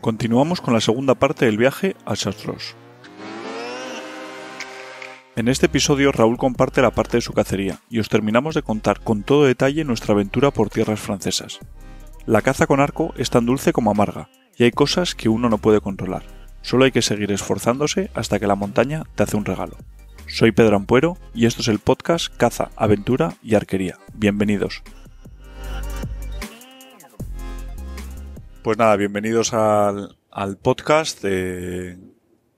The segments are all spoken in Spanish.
Continuamos con la segunda parte del viaje a Chartres. En este episodio Raúl comparte la parte de su cacería y os terminamos de contar con todo detalle nuestra aventura por tierras francesas. La caza con arco es tan dulce como amarga y hay cosas que uno no puede controlar. Solo hay que seguir esforzándose hasta que la montaña te hace un regalo. Soy Pedro Ampuero y esto es el podcast Caza, Aventura y Arquería. Bienvenidos. Pues nada, bienvenidos al, podcast. Eh,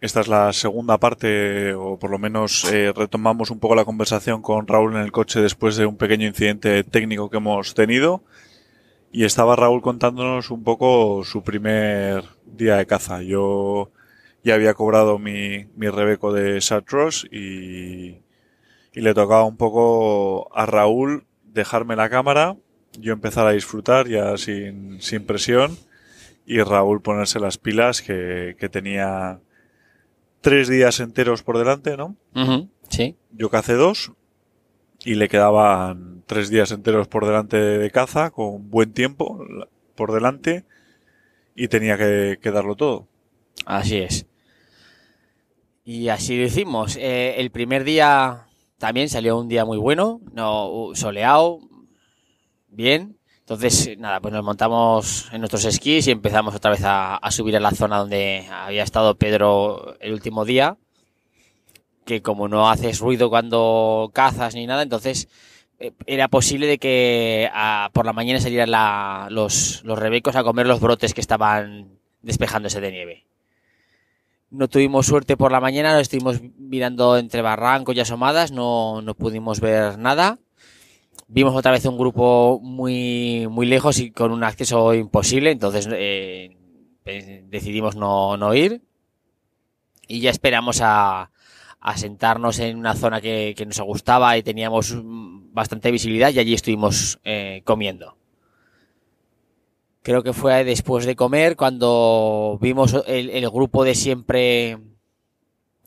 esta es la segunda parte, o por lo menos eh, retomamos un poco la conversación con Raúl en el coche después de un pequeño incidente técnico que hemos tenido. Y estaba Raúl contándonos un poco su primer día de caza. Yo ya había cobrado mi, Rebeco de Satros y, y le tocaba un poco a Raúl dejarme la cámara, yo empezar a disfrutar ya sin, sin presión y Raúl ponerse las pilas que, que tenía tres días enteros por delante, ¿no? Sí. Yo cacé dos y le quedaban tres días enteros por delante de caza con buen tiempo por delante y tenía que, darlo todo. Así es. Y así lo hicimos. Eh, el primer día también salió un día muy bueno, no soleado, bien. Entonces, nada, pues nos montamos en nuestros esquís y empezamos otra vez a, subir a la zona donde había estado Pedro el último día. Que como no haces ruido cuando cazas ni nada, entonces eh, era posible de que por la mañana salieran los, los rebecos a comer los brotes que estaban despejándose de nieve. No tuvimos suerte por la mañana, nos estuvimos mirando entre barrancos y asomadas, no, no pudimos ver nada vimos otra vez un grupo muy, muy lejos y con un acceso imposible, entonces eh, eh, decidimos no, ir y ya esperamos a, sentarnos en una zona que, nos gustaba y teníamos bastante visibilidad y allí estuvimos eh, comiendo. Creo que fue después de comer cuando vimos el, el grupo de siempre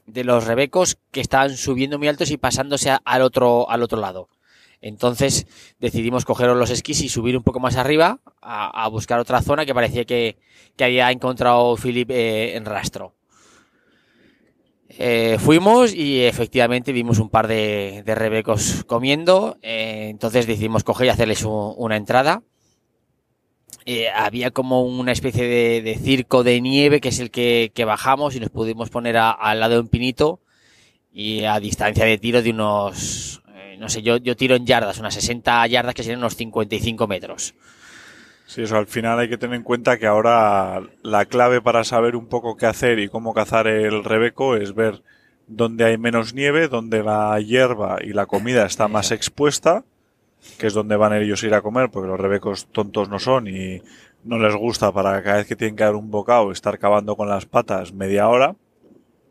de los rebecos que estaban subiendo muy altos y pasándose al otro, al otro lado entonces decidimos coger los esquís y subir un poco más arriba a, buscar otra zona que parecía que, había encontrado Philip eh, en rastro. Eh, fuimos y efectivamente vimos un par de, rebecos comiendo, eh, entonces decidimos coger y hacerles una entrada. había como una especie de, circo de nieve que es el que bajamos y nos pudimos poner al lado de un pinito y a distancia de tiro de unos no sé, yo, yo tiro en yardas, unas 60 yardas que serían unos 55 metros. Sí, eso al final hay que tener en cuenta que ahora la clave para saber un poco qué hacer y cómo cazar el rebeco es ver dónde hay menos nieve, dónde la hierba y la comida está más expuesta, que es donde van ellos a ir a comer, porque los rebecos tontos no son y no les gusta para cada vez que tienen que dar un bocado estar cavando con las patas media hora.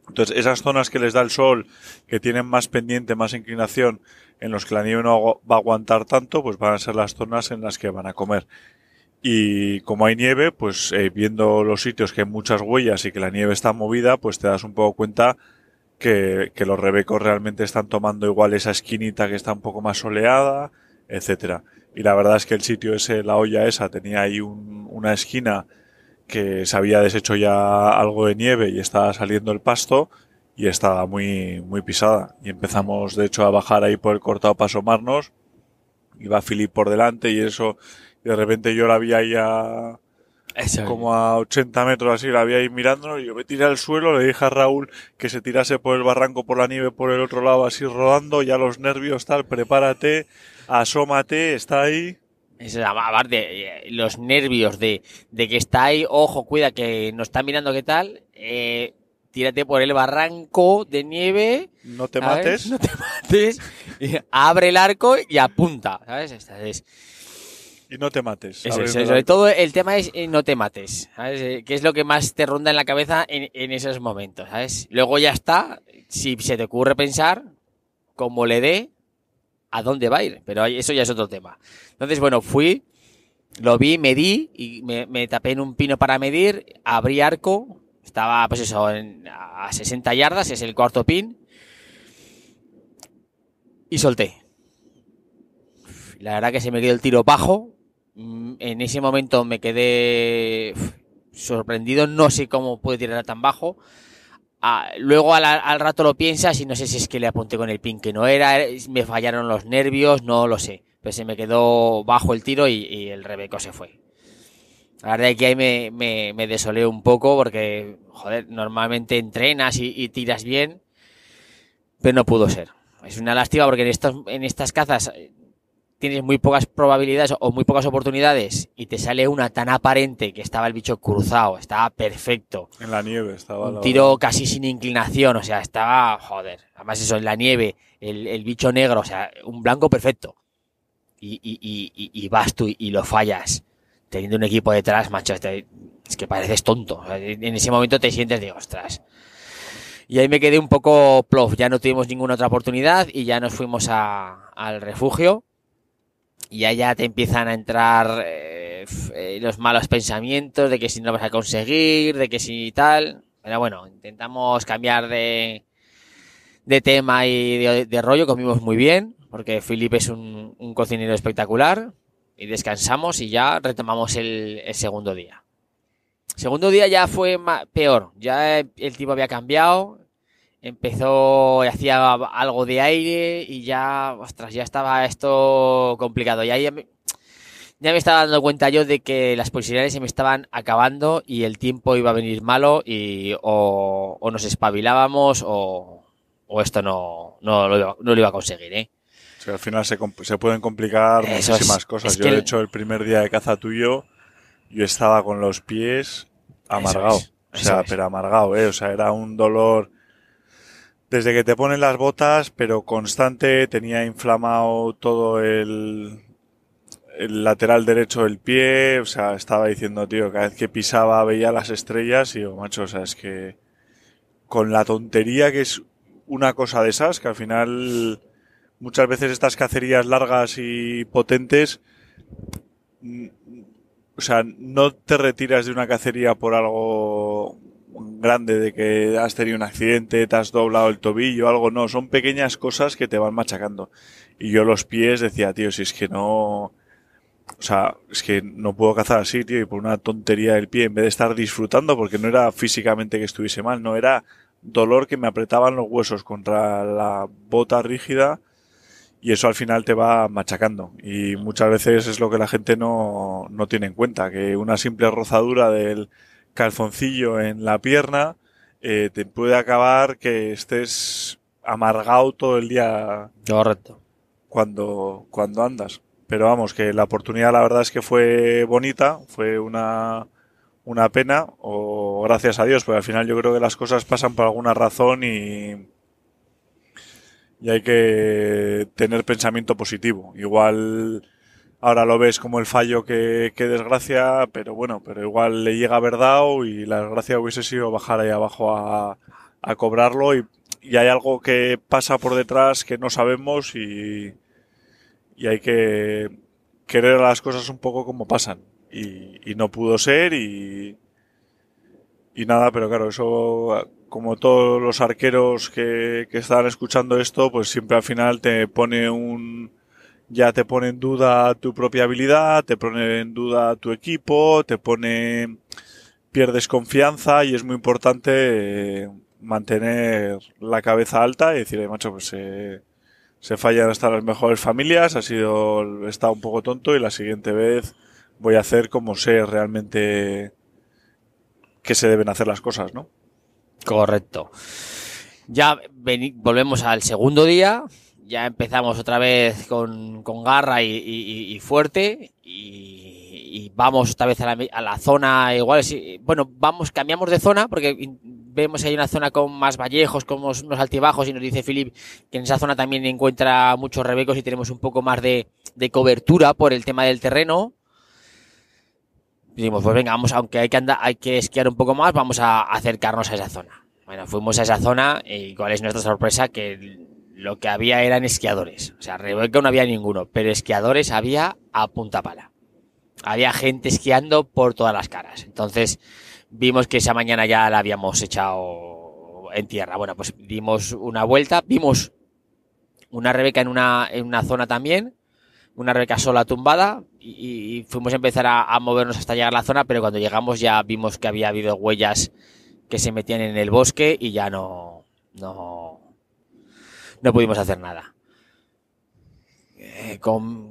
Entonces, esas zonas que les da el sol, que tienen más pendiente, más inclinación, en los que la nieve no va a aguantar tanto, pues van a ser las zonas en las que van a comer. Y como hay nieve, pues eh, viendo los sitios que hay muchas huellas y que la nieve está movida, pues te das un poco cuenta que, los rebecos realmente están tomando igual esa esquinita que está un poco más soleada, etcétera. Y la verdad es que el sitio ese, la olla esa, tenía ahí una esquina que se había deshecho ya algo de nieve y estaba saliendo el pasto y estaba muy, muy pisada. Y empezamos, de hecho, a bajar ahí por el cortado para asomarnos. Iba Philip por delante y eso, de repente yo la vi ahí a, como a 80 metros así, la vi ahí mirándonos, y yo me tiré al suelo, le dije a Raúl que se tirase por el barranco, por la nieve, por el otro lado, así rodando, ya los nervios, tal, prepárate, asómate, está ahí. Es eh, los nervios de, de que está ahí, ojo, cuida, que nos está mirando qué tal, eh, tírate por el barranco de nieve. No te mates. No te mates. abre el arco y apunta, ¿sabes? Y no te mates. Eso, sobre todo el tema es eh, no te mates, ¿sabes? Eh, qué es lo que más te ronda en la cabeza en, esos momentos, ¿sabes? Luego ya está, si se te ocurre pensar, como le dé, a dónde va a ir, pero eso ya es otro tema. Entonces, bueno, fui, lo vi, medí y me, me tapé en un pino para medir, abrí arco, estaba, pues eso, a 60 yardas, es el cuarto pin. Y solté. La verdad que se me quedó el tiro bajo. Mm, en ese momento me quedé sorprendido. No sé cómo puede tirar tan bajo. Ah, luego al, rato lo piensas y no sé si es que le apunté con el pin que no era, me fallaron los nervios, no lo sé. Pero se me quedó bajo el tiro y el Rebeco se fue. La verdad que ahí me, me, un poco porque, joder, normalmente entrenas y, tiras bien, pero no pudo ser. Es una lástima porque en, estos, en estas cazas eh, tienes muy pocas probabilidades o muy pocas oportunidades y te sale una tan aparente que estaba el bicho cruzado, estaba perfecto. En la nieve estaba. Un tiro casi sin inclinación, o sea, estaba, joder, además eso, en la nieve, el, el bicho negro, o sea, un blanco perfecto. Y, y, y, y vas tú y lo fallas teniendo un equipo detrás, macho, es que pareces tonto. en ese momento te sientes, de, ostras. Y ahí me quedé un poco plof. Ya no tuvimos ninguna otra oportunidad y ya nos fuimos al refugio. Y allá te empiezan a entrar eh, eh, los malos pensamientos de que si no vas a conseguir, de que si tal. Pero bueno, intentamos cambiar de, de tema y de, rollo. Comimos muy bien, porque Felipe es un, un cocinero espectacular y descansamos y ya retomamos el, segundo día. segundo día ya fue peor, ya el tipo había cambiado, empezó, hacía algo de aire y ya, ostras, ya estaba esto complicado. Y ya me, estaba dando cuenta yo de que las posibilidades se me estaban acabando y el tiempo iba a venir malo y o, nos espabilábamos o, o esto no, no, lo iba, no, lo iba, a conseguir, ¿eh? O sea, al final se, se pueden complicar muchísimas cosas. yo, de hecho, el primer día de caza tuyo, yo estaba con los pies amargado. o sea, pero amargado, ¿eh? O sea, era un dolor desde que te ponen las botas, pero constante, tenía inflamado todo el, el lateral derecho del pie, o sea, estaba diciendo, tío, cada vez que pisaba veía las estrellas y digo, macho, o sea, es que con la tontería que es una cosa de esas, que al final muchas veces estas cacerías largas y potentes, mm, o sea, no te retiras de una cacería por algo grande de que has tenido un accidente, te has doblado el tobillo, algo, no, son pequeñas cosas que te van machacando. Y yo los pies decía, tío, si es que no, o sea, es que no puedo cazar así, tío, y por una tontería del pie, en vez de estar disfrutando, porque no era físicamente que estuviese mal, no era dolor que me apretaban los huesos contra la bota rígida y eso al final te va machacando. Y muchas veces es lo que la gente no, no tiene en cuenta, que una simple rozadura del calzoncillo en la pierna eh, te puede acabar que estés amargado todo el día. Correcto. Cuando, cuando andas. Pero vamos, que la oportunidad la verdad es que fue bonita, fue una, una pena, o gracias a Dios, porque al final yo creo que las cosas pasan por alguna razón y, y hay que tener pensamiento positivo. Igual ahora lo ves como el fallo que, desgracia, pero bueno, pero igual le llega a verdad y la desgracia hubiese sido bajar ahí abajo a, a cobrarlo y, hay algo que pasa por detrás que no sabemos y, y hay que querer las cosas un poco como pasan. Y, y no pudo ser y, y nada, pero claro, eso como todos los arqueros que, que están escuchando esto, pues siempre al final te pone un, ya te pone en duda tu propia habilidad, te pone en duda tu equipo, te pone, pierdes confianza y es muy importante eh, mantener la cabeza alta y decir, macho, pues se eh, se fallan hasta las mejores familias, ha sido, está un poco tonto y la siguiente vez voy a hacer como sé realmente que se deben hacer las cosas, ¿no? Correcto. Ya volvemos al segundo día, ya empezamos otra vez con, garra y, fuerte y, vamos otra vez a la, zona igual. Bueno, vamos, cambiamos de zona porque vemos que hay una zona con más vallejos, con unos, altibajos y nos dice Philip que en esa zona también encuentra muchos rebecos y tenemos un poco más de cobertura por el tema del terreno dijimos, pues venga, vamos, aunque hay que andar, hay que esquiar un poco más, vamos a acercarnos a esa zona. Bueno, fuimos a esa zona eh, y cuál es nuestra sorpresa que lo que había eran esquiadores. O sea, Rebeca no había ninguno, pero esquiadores había a punta pala. Había gente esquiando por todas las caras. Entonces, vimos que esa mañana ya la habíamos echado en tierra. Bueno, pues dimos una vuelta, vimos una Rebeca en una, en una zona también, una sola tumbada y, fuimos a empezar a, movernos hasta llegar a la zona, pero cuando llegamos ya vimos que había habido huellas que se metían en el bosque y ya no, no, no pudimos hacer nada. Eh,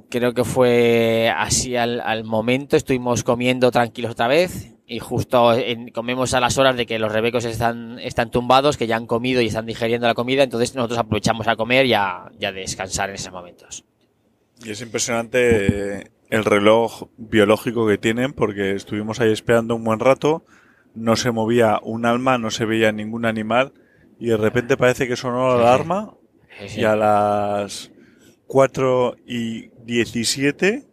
creo que fue así al, momento, estuvimos comiendo tranquilos otra vez y justo comemos a las horas de que los rebecos están, están tumbados, que ya han comido y están digeriendo la comida, entonces nosotros aprovechamos a comer y a descansar en esos momentos. Y es impresionante eh, el reloj biológico que tienen porque estuvimos ahí esperando un buen rato, no se movía un alma, no se veía ningún animal y de repente parece que sonó la alarma y a las cuatro y 17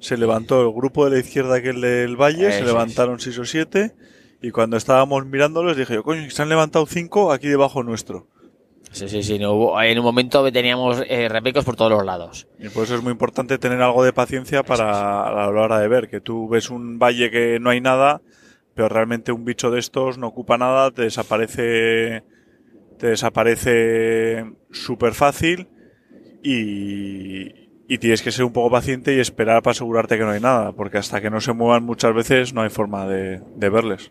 se levantó el grupo de la izquierda el del valle, se levantaron 6 o 7 y cuando estábamos mirándolos dije yo, coño, se han levantado 5 aquí debajo nuestro. Sí, sí, sí. en un momento teníamos eh, repecos por todos los lados. Y por eso es muy importante tener algo de paciencia para a la hora de ver, que tú ves un valle que no hay nada, pero realmente un bicho de estos no ocupa nada, te desaparece, te desaparece súper fácil y, tienes que ser un poco paciente y esperar para asegurarte que no hay nada, porque hasta que no se muevan muchas veces no hay forma de, verles.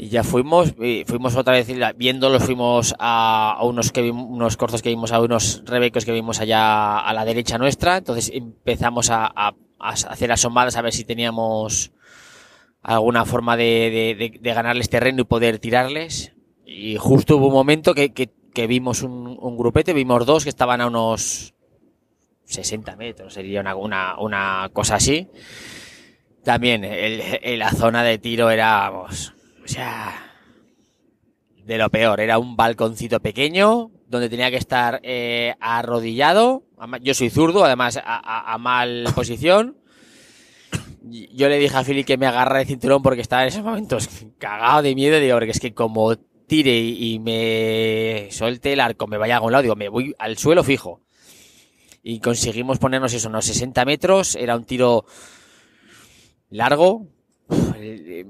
Y ya fuimos, fuimos otra vez viéndolos, fuimos a, unos, que unos corzos que vimos, a unos rebecos que vimos allá a la derecha nuestra. Entonces empezamos a, hacer asomadas a ver si teníamos alguna forma de, ganarles terreno y poder tirarles. Y justo hubo un momento que, vimos un, grupete, vimos dos que estaban a unos 60 metros, sería una, una, cosa así. También en la zona de tiro era, o sea, de lo peor. Era un balconcito pequeño donde tenía que estar eh, arrodillado. Yo soy zurdo, además a, mal posición. Yo le dije a Philly que me agarra el cinturón porque estaba en esos momentos cagado de miedo. Digo, porque es que como tire y, me suelte el arco, me vaya a algún lado, digo, me voy al suelo fijo. Y conseguimos ponernos eso, unos 60 metros. Era un tiro largo, eh,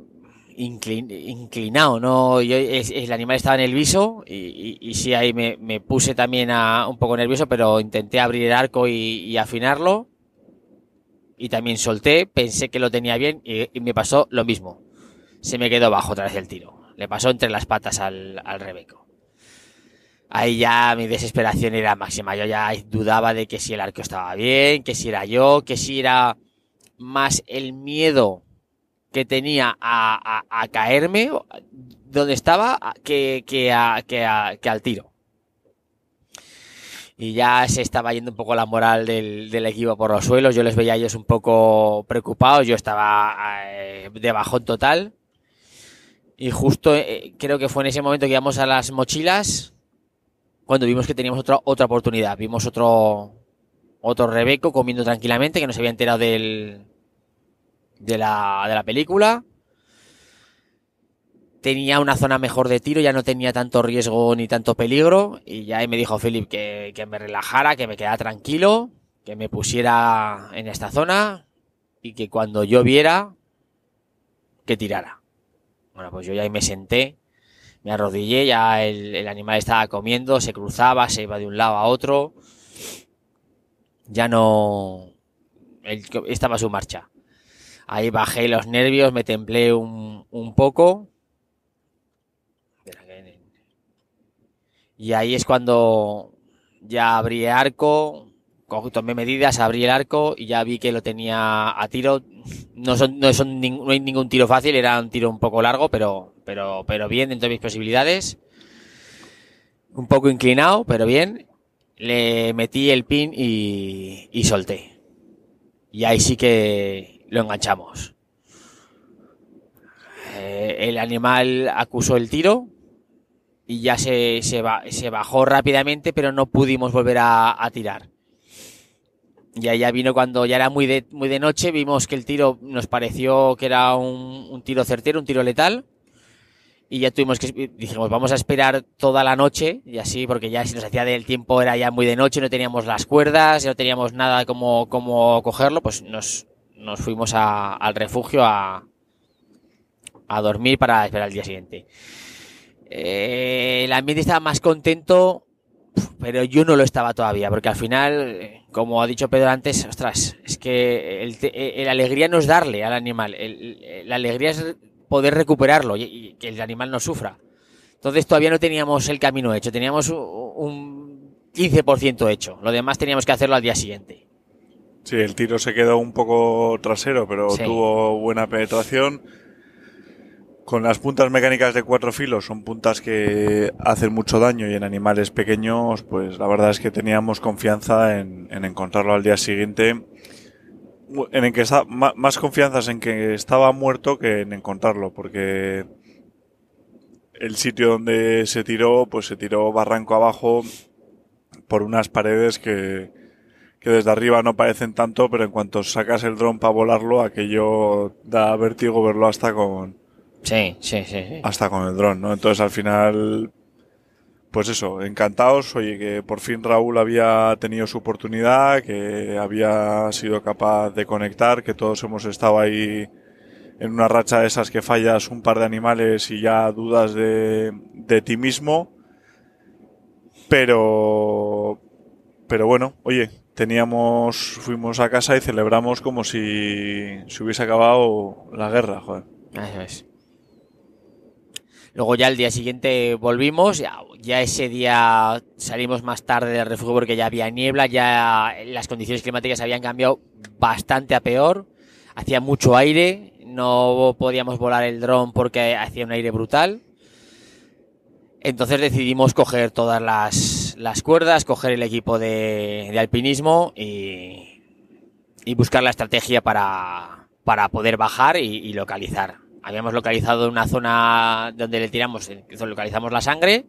inclinado, ¿no? Yo, el animal estaba en el viso y, y, sí, ahí me, puse también a, un poco nervioso, pero intenté abrir el arco y, afinarlo. Y también solté, pensé que lo tenía bien y, me pasó lo mismo. Se me quedó bajo otra vez el tiro. Le pasó entre las patas al, al Rebeco. Ahí ya mi desesperación era máxima. Yo ya dudaba de que si el arco estaba bien, que si era yo, que si era más el miedo que tenía a, a, caerme donde estaba que, que, a, que, que, al tiro. Y ya se estaba yendo un poco la moral del, del, equipo por los suelos. Yo les veía a ellos un poco preocupados. Yo estaba eh, de bajón total. Y justo eh, creo que fue en ese momento que íbamos a las mochilas cuando vimos que teníamos otra, otra oportunidad. Vimos otro, otro Rebeco comiendo tranquilamente, que no se había enterado del, de la, de la película. Tenía una zona mejor de tiro, ya no tenía tanto riesgo ni tanto peligro. Y ya ahí me dijo Philip que, que me relajara, que me quedara tranquilo, que me pusiera en esta zona y que cuando yo viera, que tirara. Bueno, pues yo ya ahí me senté, me arrodillé, ya el, el, animal estaba comiendo, se cruzaba, se iba de un lado a otro. Ya no. estaba su marcha. Ahí bajé los nervios, me templé un, un poco. Y ahí es cuando ya abrí el arco, tomé medidas, abrí el arco y ya vi que lo tenía a tiro. No son, no hay ningún tiro fácil, era un tiro un poco largo, pero, pero, pero bien dentro de mis posibilidades. Un poco inclinado, pero bien. Le metí el pin y, y solté. Y ahí sí que lo enganchamos. Eh, el animal acusó el tiro y ya se, se, bajó rápidamente, pero no pudimos volver a, tirar. Ya, ya vino cuando ya era muy de, muy de noche, vimos que el tiro nos pareció que era un, un tiro certero, un tiro letal. Y ya tuvimos que, dijimos, vamos a esperar toda la noche, y así, porque ya si nos hacía del tiempo era ya muy de noche, no teníamos las cuerdas, no teníamos nada como cogerlo, pues nos, nos fuimos al refugio a, dormir para esperar el día siguiente. Eh, el ambiente estaba más contento, pero yo no lo estaba todavía, porque al final, como ha dicho Pedro antes, ostras, es que la eh, alegría no es darle al animal, la alegría es poder recuperarlo y, que el animal no sufra. Entonces todavía no teníamos el camino hecho, teníamos un 15% hecho, lo demás teníamos que hacerlo al día siguiente. Sí, el tiro se quedó un poco trasero, pero tuvo buena penetración. Con las puntas mecánicas de cuatro filos, son puntas que hacen mucho daño y en animales pequeños, pues la verdad es que teníamos confianza en, encontrarlo al día siguiente. En que está, más confianzas en que estaba muerto que en encontrarlo, porque el sitio donde se tiró, pues se tiró barranco abajo por unas paredes que, desde arriba no parecen tanto, pero en cuanto sacas el dron para volarlo, aquello da vértigo verlo hasta con. Sí, sí, sí. Hasta con el dron, ¿no? Entonces al final. Pues eso, encantados, oye, que por fin Raúl había tenido su oportunidad, que había sido capaz de conectar, que todos hemos estado ahí en una racha de esas que fallas un par de animales y ya dudas de, de ti mismo. Pero, pero bueno, oye, teníamos, fuimos a casa y celebramos como si se hubiese acabado la guerra, joder. Luego ya el día siguiente volvimos, ya, ya, ese día salimos más tarde del refugio porque ya había niebla, ya las condiciones climáticas habían cambiado bastante a peor, hacía mucho aire, no podíamos volar el dron porque hacía un aire brutal. Entonces decidimos coger todas las las cuerdas, coger el equipo de, alpinismo y, buscar la estrategia para, poder bajar y, localizar. Habíamos localizado una zona donde le tiramos, eh, localizamos la sangre,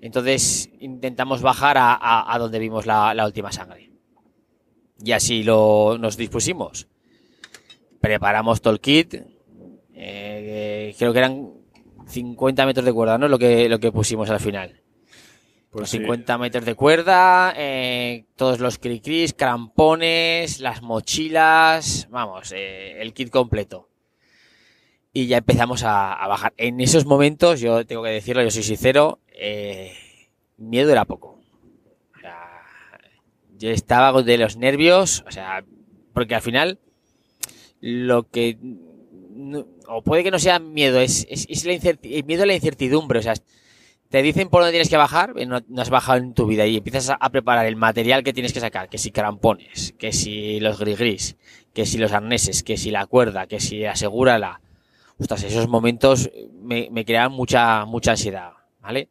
entonces intentamos bajar a, donde vimos la, última sangre. Y así lo, nos dispusimos. Preparamos todo el kit. Eh, creo que eran 50 metros de cuerda, ¿no? Lo que, lo que pusimos al final. Pues los 50 metros de cuerda, eh, todos los cricris, crampones, las mochilas, vamos, eh, el kit completo. Y ya empezamos a, bajar. En esos momentos, yo tengo que decirlo, yo soy sincero, eh, miedo era poco. yo estaba de los nervios, o sea, porque al final lo que... o puede que no sea miedo, es, la el miedo a la incertidumbre, o sea te dicen por dónde tienes que bajar, no, has bajado en tu vida y empiezas a, preparar el material que tienes que sacar, que si crampones, que si los gris-gris, que si los arneses, que si la cuerda, que si asegúrala. Ostras, esos momentos me, me crean mucha, mucha ansiedad, ¿vale?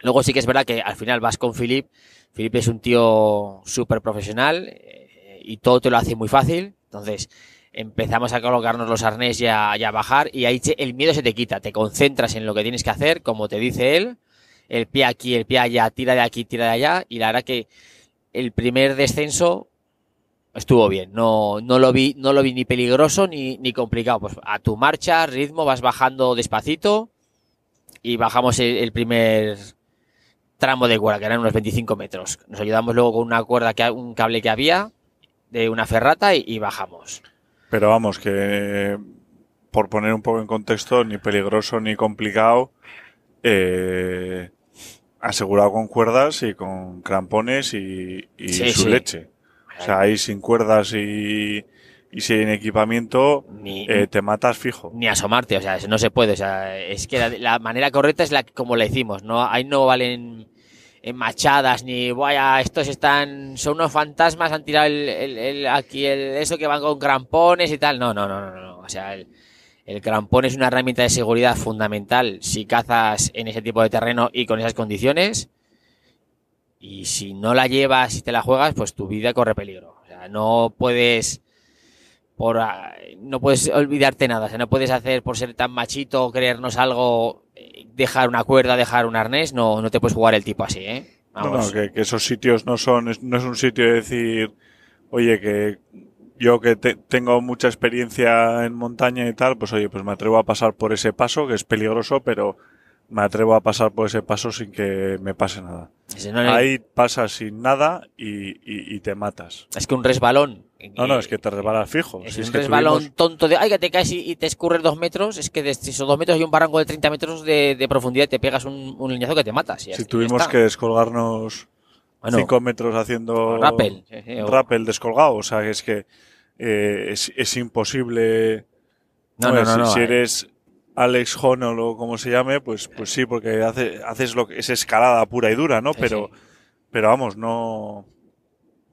Luego sí que es verdad que al final vas con Philip. Philip es un tío súper profesional eh, y todo te lo hace muy fácil. Entonces, empezamos a colocarnos los arnés y a, bajar y ahí el miedo se te quita, te concentras en lo que tienes que hacer, como te dice él, el pie aquí, el pie allá, tira de aquí, tira de allá y la verdad que el primer descenso estuvo bien, no, no, lo, vi, no lo vi ni peligroso ni, complicado, pues a tu marcha, ritmo, vas bajando despacito y bajamos el, primer tramo de cuerda, que eran unos 25 metros. Nos ayudamos luego con una cuerda, que un cable que había de una ferrata y bajamos. Pero vamos, que por poner un poco en contexto, ni peligroso ni complicado, eh, asegurado con cuerdas y con crampones y, su leche. O sea, ahí sin cuerdas y, y sin equipamiento eh, te matas fijo. Ni asomarte, o sea, no se puede. O sea, es que la, manera correcta es la como la hicimos, ¿no? Ahí no valen eh, machadas, ni vaya, estos están, son unos fantasmas, han tirado el, el, aquí el, eso que van con crampones y tal. No, no, no, no, no. O sea, el, el crampón es una herramienta de seguridad fundamental si cazas en ese tipo de terreno y con esas condiciones. Y si no la llevas y te la juegas, pues tu vida corre peligro. O sea, no puedes por ah, no puedes olvidarte nada, o sea, no puedes hacer por ser tan machito creernos algo dejar una cuerda, dejar un arnés, no, no te puedes jugar el tipo así, ¿eh? No, no que, esos sitios no son, no es un sitio de decir, oye, que yo que tengo mucha experiencia en montaña y tal, pues oye, pues me atrevo a pasar por ese paso, que es peligroso, pero me atrevo a pasar por ese paso sin que me pase nada. Ahí pasas sin nada y, y, te matas. Es que un resbalón. No, no, es que te resbalas fijo. Es un resbalón tonto de, ay, que te caes y, te escurres dos metros. Es que de, esos dos metros hay un barranco de 30 metros de, de profundidad te pegas un, un que te matas. si tuvimos que descolgarnos cinco metros haciendo rappel, Un rappel descolgado. O sea, es que eh, es, imposible. No, no, no si, eh. eres Alex Jono, o como se llame, pues, pues sí, porque hace, haces lo que es escalada pura y dura, ¿no? Pero, pero vamos, no.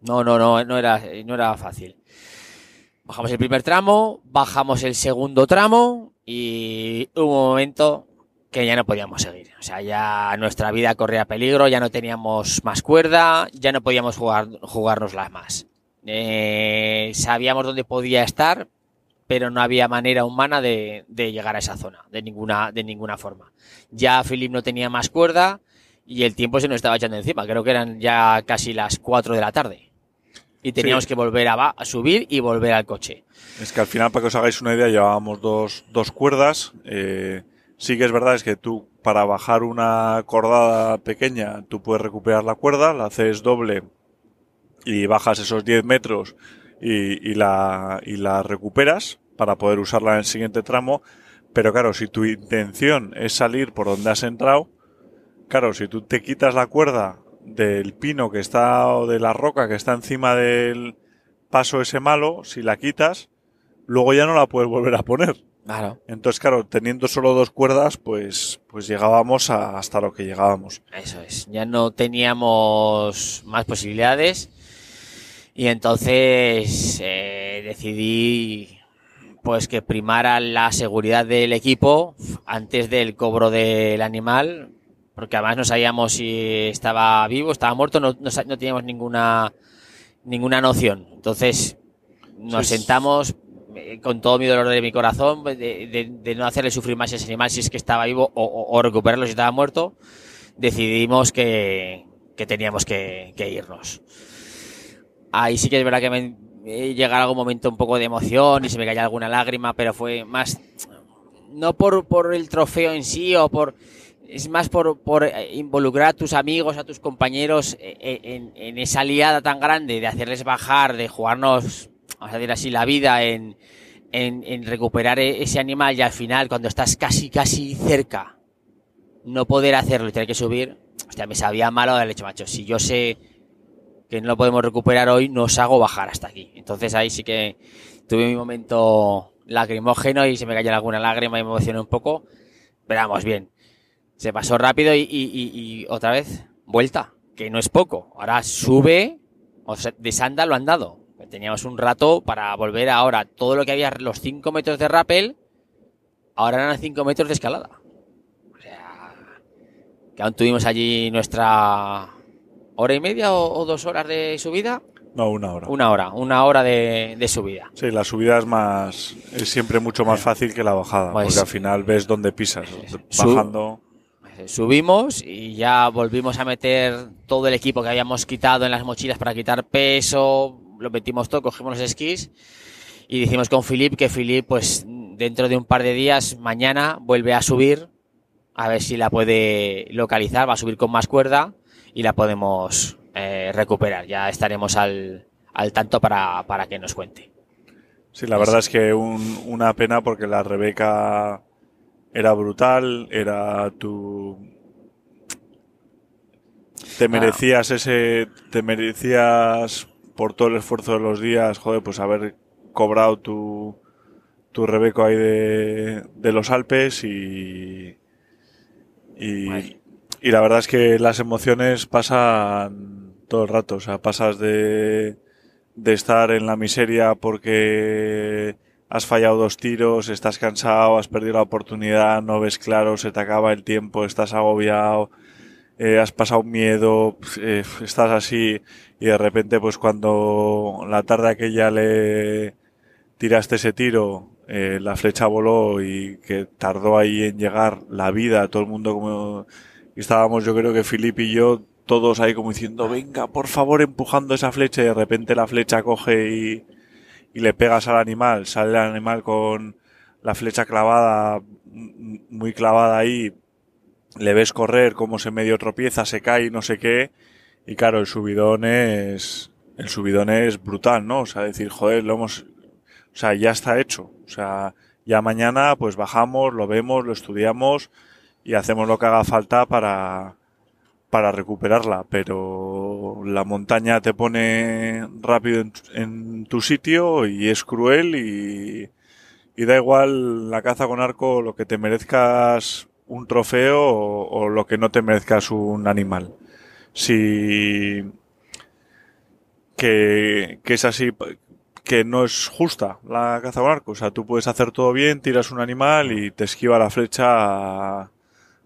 No, no, no, no era, no era fácil. Bajamos el primer tramo, bajamos el segundo tramo y hubo un momento que ya no podíamos seguir. O sea, ya nuestra vida corría peligro, ya no teníamos más cuerda, ya no podíamos jugar, las más. Eh, sabíamos dónde podía estar, pero no había manera humana de, llegar a esa zona, de ninguna, de ninguna forma. Ya Philip no tenía más cuerda y el tiempo se nos estaba echando encima, creo que eran ya casi las 4 de la tarde. Y teníamos que volver a, subir y volver al coche. Es que al final, para que os hagáis una idea, llevábamos dos, cuerdas. Eh, sí que es verdad, es que tú para bajar una cordada pequeña, tú puedes recuperar la cuerda, la haces doble y bajas esos 10 metros la, y la recuperas para poder usarla en el siguiente tramo. Pero claro, si tu intención es salir por donde has entrado, claro, si tú te quitas la cuerda del pino que está o de la roca que está encima del paso ese malo, si la quitas, luego ya no la puedes volver a poner. Claro. Entonces, claro, teniendo solo dos cuerdas, pues, pues llegábamos hasta lo que llegábamos. Eso es. Ya no teníamos más posibilidades. Y entonces eh, decidí pues que primara la seguridad del equipo antes del cobro del animal, porque además no sabíamos si estaba vivo, estaba muerto, no, teníamos ninguna, ninguna noción. Entonces nos sentamos eh, con todo mi dolor de mi corazón pues, de, no hacerle sufrir más ese animal si es que estaba vivo o, recuperarlo si estaba muerto, decidimos que, teníamos que, que irnos. Ahí sí que es verdad que me, eh, llegar algún momento un poco de emoción y se me caía alguna lágrima, pero fue más, no por, el trofeo en sí o por, es más por, eh, involucrar a tus amigos, a tus compañeros eh, en, esa liada tan grande de hacerles bajar, de jugarnos, vamos a decir así, la vida en, recuperar e, ese animal y al final cuando estás casi, casi cerca, no poder hacerlo y tener que subir, hostia, me sabía malo del hecho, macho. Si yo sé que no podemos recuperar hoy, nos hago bajar hasta aquí. Entonces ahí sí que tuve mi momento lacrimógeno y se me cayó alguna lágrima y me emocioné un poco. Pero vamos, bien. Se pasó rápido y, otra vez, vuelta, que no es poco. Ahora sube, o sea, de lo han dado. Teníamos un rato para volver ahora. Todo lo que había, los 5 metros de rappel, ahora eran 5 metros de escalada. O sea, que aún tuvimos allí nuestra ¿Hora y media o, dos horas de subida? No, una hora. Una hora, una hora de, subida. Sí, la subida es más, es siempre mucho más fácil que la bajada, pues porque al final ves dónde pisas, eh, bajando. Eh, subimos y ya volvimos a meter todo el equipo que habíamos quitado en las mochilas para quitar peso, lo metimos todo, cogimos los esquís y decimos con Philip que Philip pues dentro de un par de días, mañana, vuelve a subir, a ver si la puede localizar, va a subir con más cuerda y la podemos eh, recuperar. Ya estaremos al, al tanto para, para, que nos cuente. Sí, la verdad es que un, una pena porque la Rebeca era brutal, era tu... Te merecías ese... Te merecías por todo el esfuerzo de los días, joder, pues haber cobrado tu, tu Rebeco ahí de, de los Alpes y... Y, y la verdad es que las emociones pasan todo el rato, o sea, pasas de, de estar en la miseria porque has fallado dos tiros, estás cansado, has perdido la oportunidad, no ves claro, se te acaba el tiempo, estás agobiado, eh, has pasado miedo, eh, estás así y de repente pues cuando la tarde aquella le tiraste ese tiro, eh, la flecha voló y que tardó ahí en llegar la vida, todo el mundo como y estábamos, yo creo que Filipe y yo, todos ahí como diciendo, venga, por favor, empujando esa flecha. Y de repente la flecha coge y, y le pegas al animal. Sale el animal con la flecha clavada, muy clavada ahí. Le ves correr, como se medio tropieza, se cae y no sé qué. Y claro, el subidón es, el subidón es brutal, ¿no? O sea, decir, joder, lo hemos, o sea, ya está hecho. O sea, ya mañana pues bajamos, lo vemos, lo estudiamos, y hacemos lo que haga falta para, para recuperarla, pero la montaña te pone rápido en, tu sitio y es cruel y, y, da igual la caza con arco, lo que te merezcas un trofeo o, o lo que no te merezcas un animal. Si que, que es así, que no es justa la caza con arco. O sea, tú puedes hacer todo bien, tiras un animal y te esquiva la flecha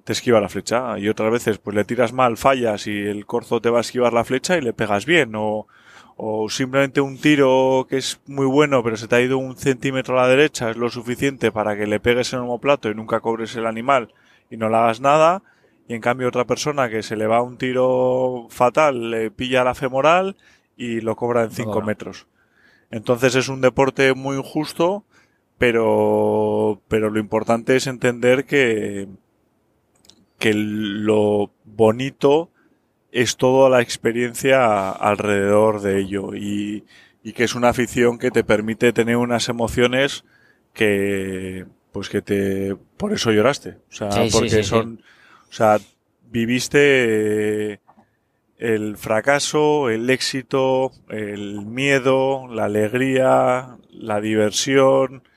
te esquiva la flecha. Y otras veces, pues le tiras mal, fallas y el corzo te va a esquivar la flecha y le pegas bien. O, o simplemente un tiro que es muy bueno, pero se te ha ido un centímetro a la derecha, es lo suficiente para que le pegues en homoplato y nunca cobres el animal y no le hagas nada. Y en cambio, otra persona que se le va un tiro fatal, le pilla la femoral y lo cobra en 5 metros. Entonces es un deporte muy injusto, pero, pero lo importante es entender que, que lo bonito es toda la experiencia alrededor de ello y, que es una afición que te permite tener unas emociones que pues que te por eso lloraste o sea porque son o sea viviste eh, el fracaso el éxito el miedo la alegría la diversión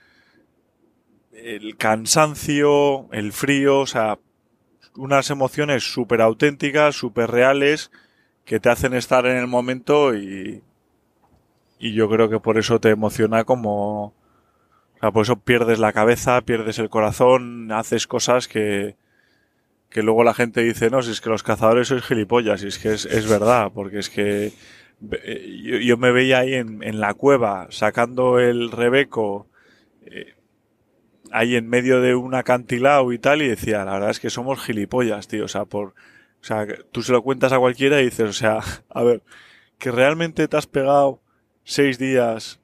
el cansancio el frío o sea unas emociones súper auténticas, súper reales, que te hacen estar en el momento y, y yo creo que por eso te emociona como... O sea, por eso pierdes la cabeza, pierdes el corazón, haces cosas que, que luego la gente dice, no, si es que los cazadores sois gilipollas, y es que es, es verdad, porque es que eh, yo, me veía ahí en, en, la cueva sacando el rebeco, eh, ahí en medio de un acantilado y tal, y decía, la verdad es que somos gilipollas, tío, o sea, por, o sea, tú se lo cuentas a cualquiera y dices, o sea, a ver, que realmente te has pegado seis días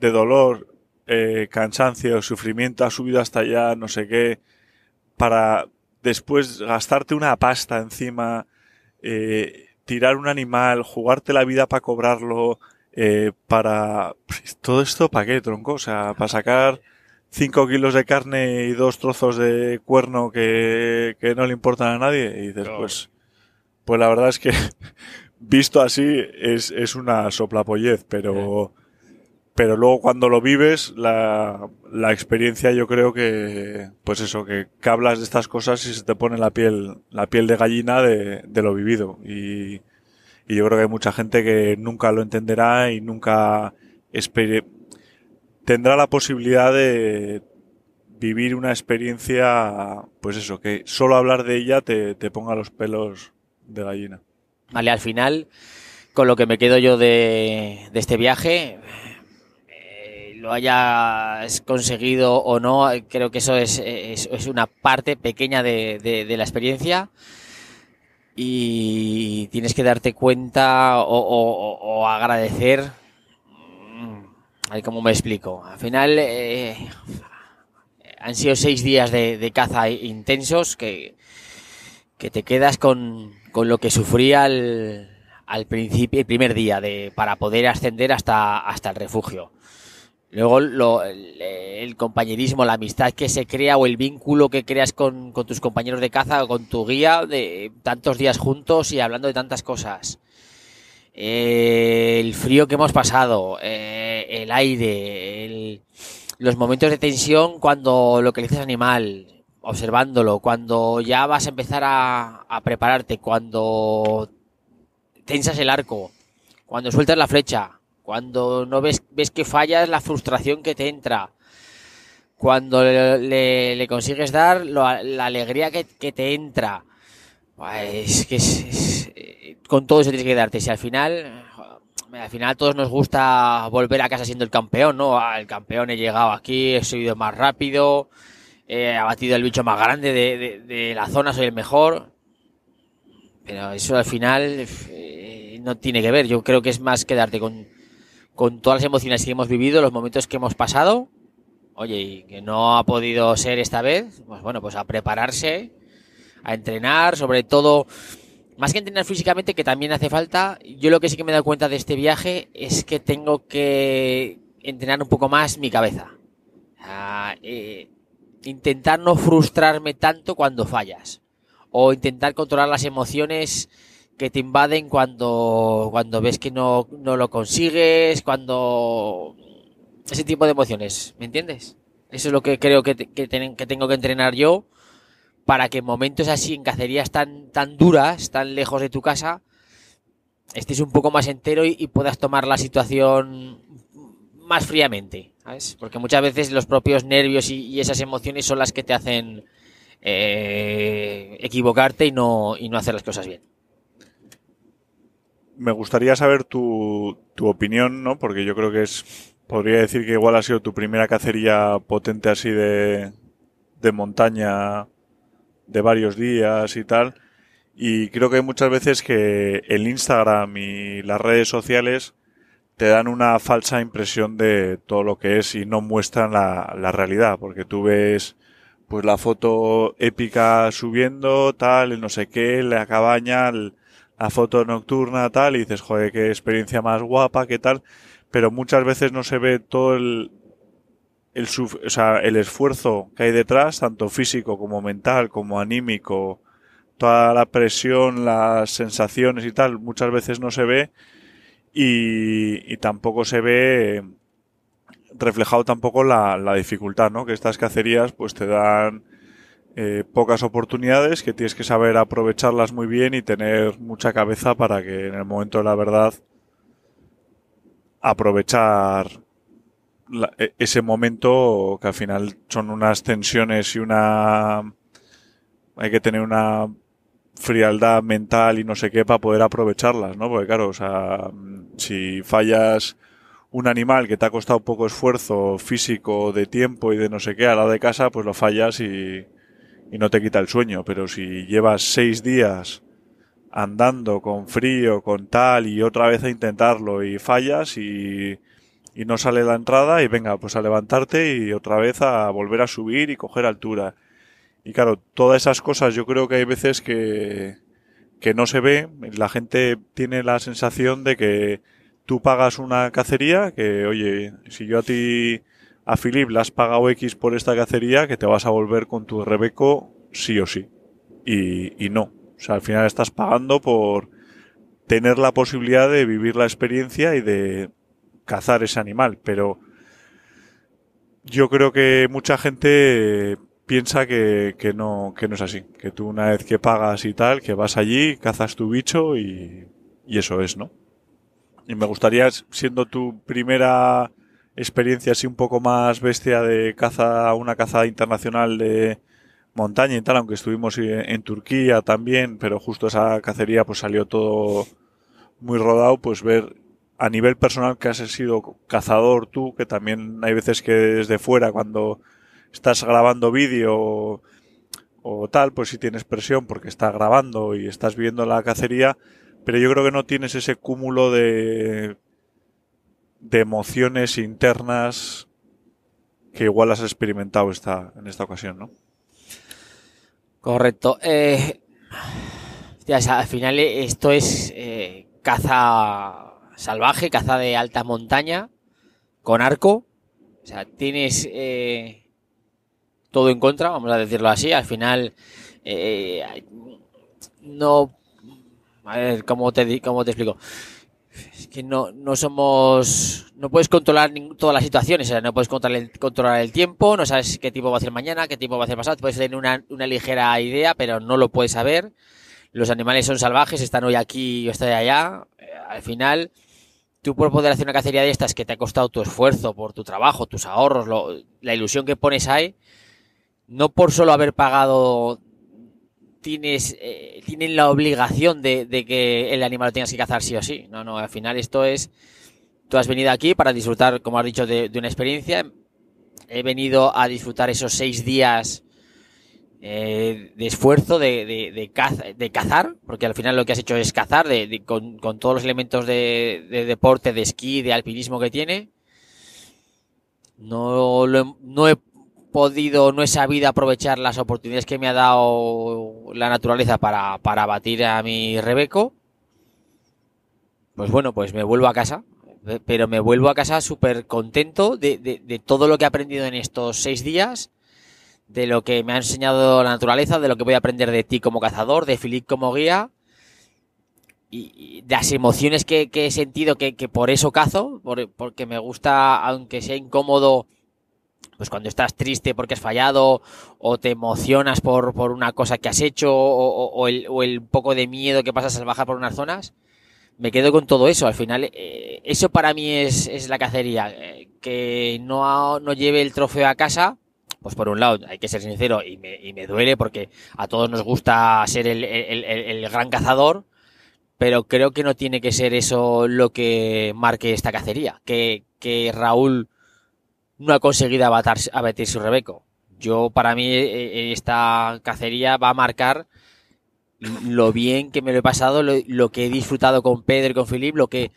de dolor, eh, cansancio, sufrimiento, has subido hasta allá, no sé qué, para después gastarte una pasta encima, eh, tirar un animal, jugarte la vida para cobrarlo, eh, para... Pues, todo esto para qué, tronco, o sea, para sacar 5 kilos de carne y dos trozos de cuerno que, que no le importan a nadie. Y después, pues, la verdad es que visto así es, es una soplapollez, pero, pero luego cuando lo vives, la, la experiencia yo creo que, pues eso, que, que, hablas de estas cosas y se te pone la piel, la piel de gallina de, de lo vivido. Y, y yo creo que hay mucha gente que nunca lo entenderá y nunca tendrá la posibilidad de vivir una experiencia, pues eso, que solo hablar de ella te, ponga los pelos de gallina. Vale, al final, con lo que me quedo yo de, este viaje, eh, lo hayas conseguido o no, creo que eso es, una parte pequeña de, la experiencia y tienes que darte cuenta o agradecer ¿Cómo me explico? Al final eh, han sido seis días de, caza intensos que, que te quedas con, lo que sufría al, principio, el primer día, de, para poder ascender hasta, hasta el refugio. Luego el, compañerismo, la amistad que se crea o el vínculo que creas con, con tus compañeros de caza o con tu guía de tantos días juntos y hablando de tantas cosas. Eh, el frío que hemos pasado, eh, el aire, los momentos de tensión cuando lo que le dices animal, observándolo, cuando ya vas a empezar a, prepararte, cuando tensas el arco, cuando sueltas la flecha, cuando no ves, ves que fallas, la frustración que te entra, cuando le, consigues dar, la alegría que, te entra. Es que es eh, con todo eso tienes que quedarte. Si al final, eh, al final todos nos gusta volver a casa siendo el campeón, ¿no? Ah, el campeón he llegado aquí, he subido más rápido, he batido el bicho más grande de, la zona, soy el mejor. Pero eso al final eh, no tiene que ver. Yo creo que es más quedarte con, con todas las emociones que hemos vivido, los momentos que hemos pasado. Oye, y que no ha podido ser esta vez, pues bueno, pues a prepararse, a entrenar, sobre todo más que entrenar físicamente, que también hace falta, yo lo que sí que me he dado cuenta de este viaje es que tengo que entrenar un poco más mi cabeza. Eh, intentar no frustrarme tanto cuando fallas. O intentar controlar las emociones que te invaden cuando, cuando ves que no, no lo consigues, cuando... Ese tipo de emociones, ¿me entiendes? Eso es lo que creo que, que tengo que entrenar yo para que en momentos así, en cacerías tan, tan duras, tan lejos de tu casa, estés un poco más entero y, puedas tomar la situación más fríamente, Porque muchas veces los propios nervios y, esas emociones son las que te hacen eh, equivocarte y no, hacer las cosas bien me gustaría saber tu, opinión, ¿no? Porque yo creo que es, podría decir que igual ha sido tu primera cacería potente así de, de montaña de varios días y tal. Y creo que muchas veces que el Instagram y las redes sociales te dan una falsa impresión de todo lo que es y no muestran la, la realidad, porque tú ves pues la foto épica subiendo, tal, el no sé qué, la cabaña, la foto nocturna, tal, y dices, joder, qué experiencia más guapa, qué tal, pero muchas veces no se ve todo el, el, o sea, el esfuerzo que hay detrás, tanto físico como mental, como anímico, toda la presión, las sensaciones y tal, muchas veces no se ve y, y tampoco se ve reflejado tampoco la, la, dificultad, ¿no? Que estas cacerías pues te dan eh, pocas oportunidades, que tienes que saber aprovecharlas muy bien y tener mucha cabeza para que en el momento de la verdad aprovechar e, ese momento que al final son unas tensiones y una... Hay que tener una frialdad mental y no sé qué para poder aprovecharlas, ¿no? Porque claro, o sea, si fallas un animal que te ha costado poco esfuerzo físico, de tiempo y de no sé qué a la de casa, pues lo fallas y, y no te quita el sueño. Pero si llevas seis días andando con frío, con tal y otra vez a intentarlo y fallas y y no sale la entrada y venga, pues a levantarte y otra vez a volver a subir y coger altura. Y claro, todas esas cosas yo creo que hay veces que, que no se ve, la gente tiene la sensación de que tú pagas una cacería, que oye, si yo a ti, a Filip, le has pagado X por esta cacería, que te vas a volver con tu Rebeco sí o sí. Y, y no. O sea, al final estás pagando por tener la posibilidad de vivir la experiencia y de, cazar ese animal, pero yo creo que mucha gente eh, piensa que, no, que no es así, que tú una vez que pagas y tal, que vas allí, cazas tu bicho y, y eso es, ¿no? Y me gustaría, siendo tu primera experiencia así un poco más bestia de caza, una caza internacional de montaña y tal, aunque estuvimos en Turquía también, pero justo esa cacería pues salió todo muy rodado, pues ver a nivel personal que has sido cazador tú, que también hay veces que desde fuera cuando estás grabando vídeo o, tal, pues sí tienes presión porque estás grabando y estás viendo la cacería, pero yo creo que no tienes ese cúmulo de, de emociones internas que igual has experimentado esta, en esta ocasión, ¿no? Correcto. ya, eh, al final esto es eh, caza salvaje, caza de alta montaña, con arco. O sea, tienes eh, todo en contra, vamos a decirlo así. Al final, eh, no. A ver, ¿cómo te, te explico? Es que no, no somos. No puedes controlar todas las situaciones. O sea, no puedes controlar el, controlar el tiempo, no sabes qué tipo va a hacer mañana, qué tipo va a hacer pasado. Puedes tener una, una ligera idea, pero no lo puedes saber los animales son salvajes, están hoy aquí o están allá. Eh, al final, tú por poder hacer una cacería de estas que te ha costado tu esfuerzo, por tu trabajo, tus ahorros, la ilusión que pones ahí, no por solo haber pagado tienes eh, tienen la obligación de, que el animal lo tengas que cazar sí o sí. No, no, al final esto es, tú has venido aquí para disfrutar, como has dicho, de una experiencia. He venido a disfrutar esos seis días eh, de esfuerzo de, de, de, de, cazar, porque al final lo que has hecho es cazar de, con, todos los elementos de, deporte, de esquí, de alpinismo que tiene. No, he podido, no he sabido aprovechar las oportunidades que me ha dado la naturaleza para, para batir a mi Rebeco. Pues bueno, pues me vuelvo a casa, eh, pero me vuelvo a casa súper contento de todo lo que he aprendido en estos seis días de lo que me ha enseñado la naturaleza, de lo que voy a aprender de ti como cazador, de Filip como guía, y, de las emociones que, que he sentido, que, que, por eso cazo, porque me gusta, aunque sea incómodo, pues cuando estás triste porque has fallado o te emocionas por, por una cosa que has hecho o, el, o, el, poco de miedo que pasas al bajar por unas zonas, me quedo con todo eso. Al final, eh, eso para mí es, es la cacería. Eh, que no, no lleve el trofeo a casa pues por un lado, hay que ser sincero y me, duele porque a todos nos gusta ser el, gran cazador, pero creo que no tiene que ser eso lo que marque esta cacería, que, Raúl no ha conseguido abatir su Rebeco. Yo, para mí, eh, eh, esta cacería va a marcar lo bien que me lo he pasado, lo, que he disfrutado con Pedro y con Filip, lo que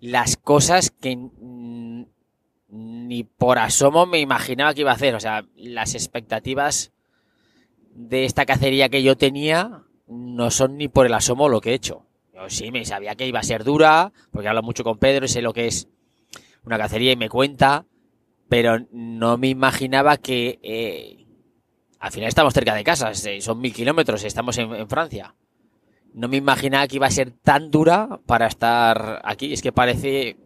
las cosas que mm, ni por asomo me imaginaba que iba a hacer. O sea, las expectativas de esta cacería que yo tenía no son ni por el asomo lo que he hecho. Yo sí me sabía que iba a ser dura, porque hablo mucho con Pedro y sé lo que es una cacería y me cuenta, pero no me imaginaba que eh, al final estamos cerca de casa, son mil kilómetros, estamos en Francia. No me imaginaba que iba a ser tan dura para estar aquí. Es que parece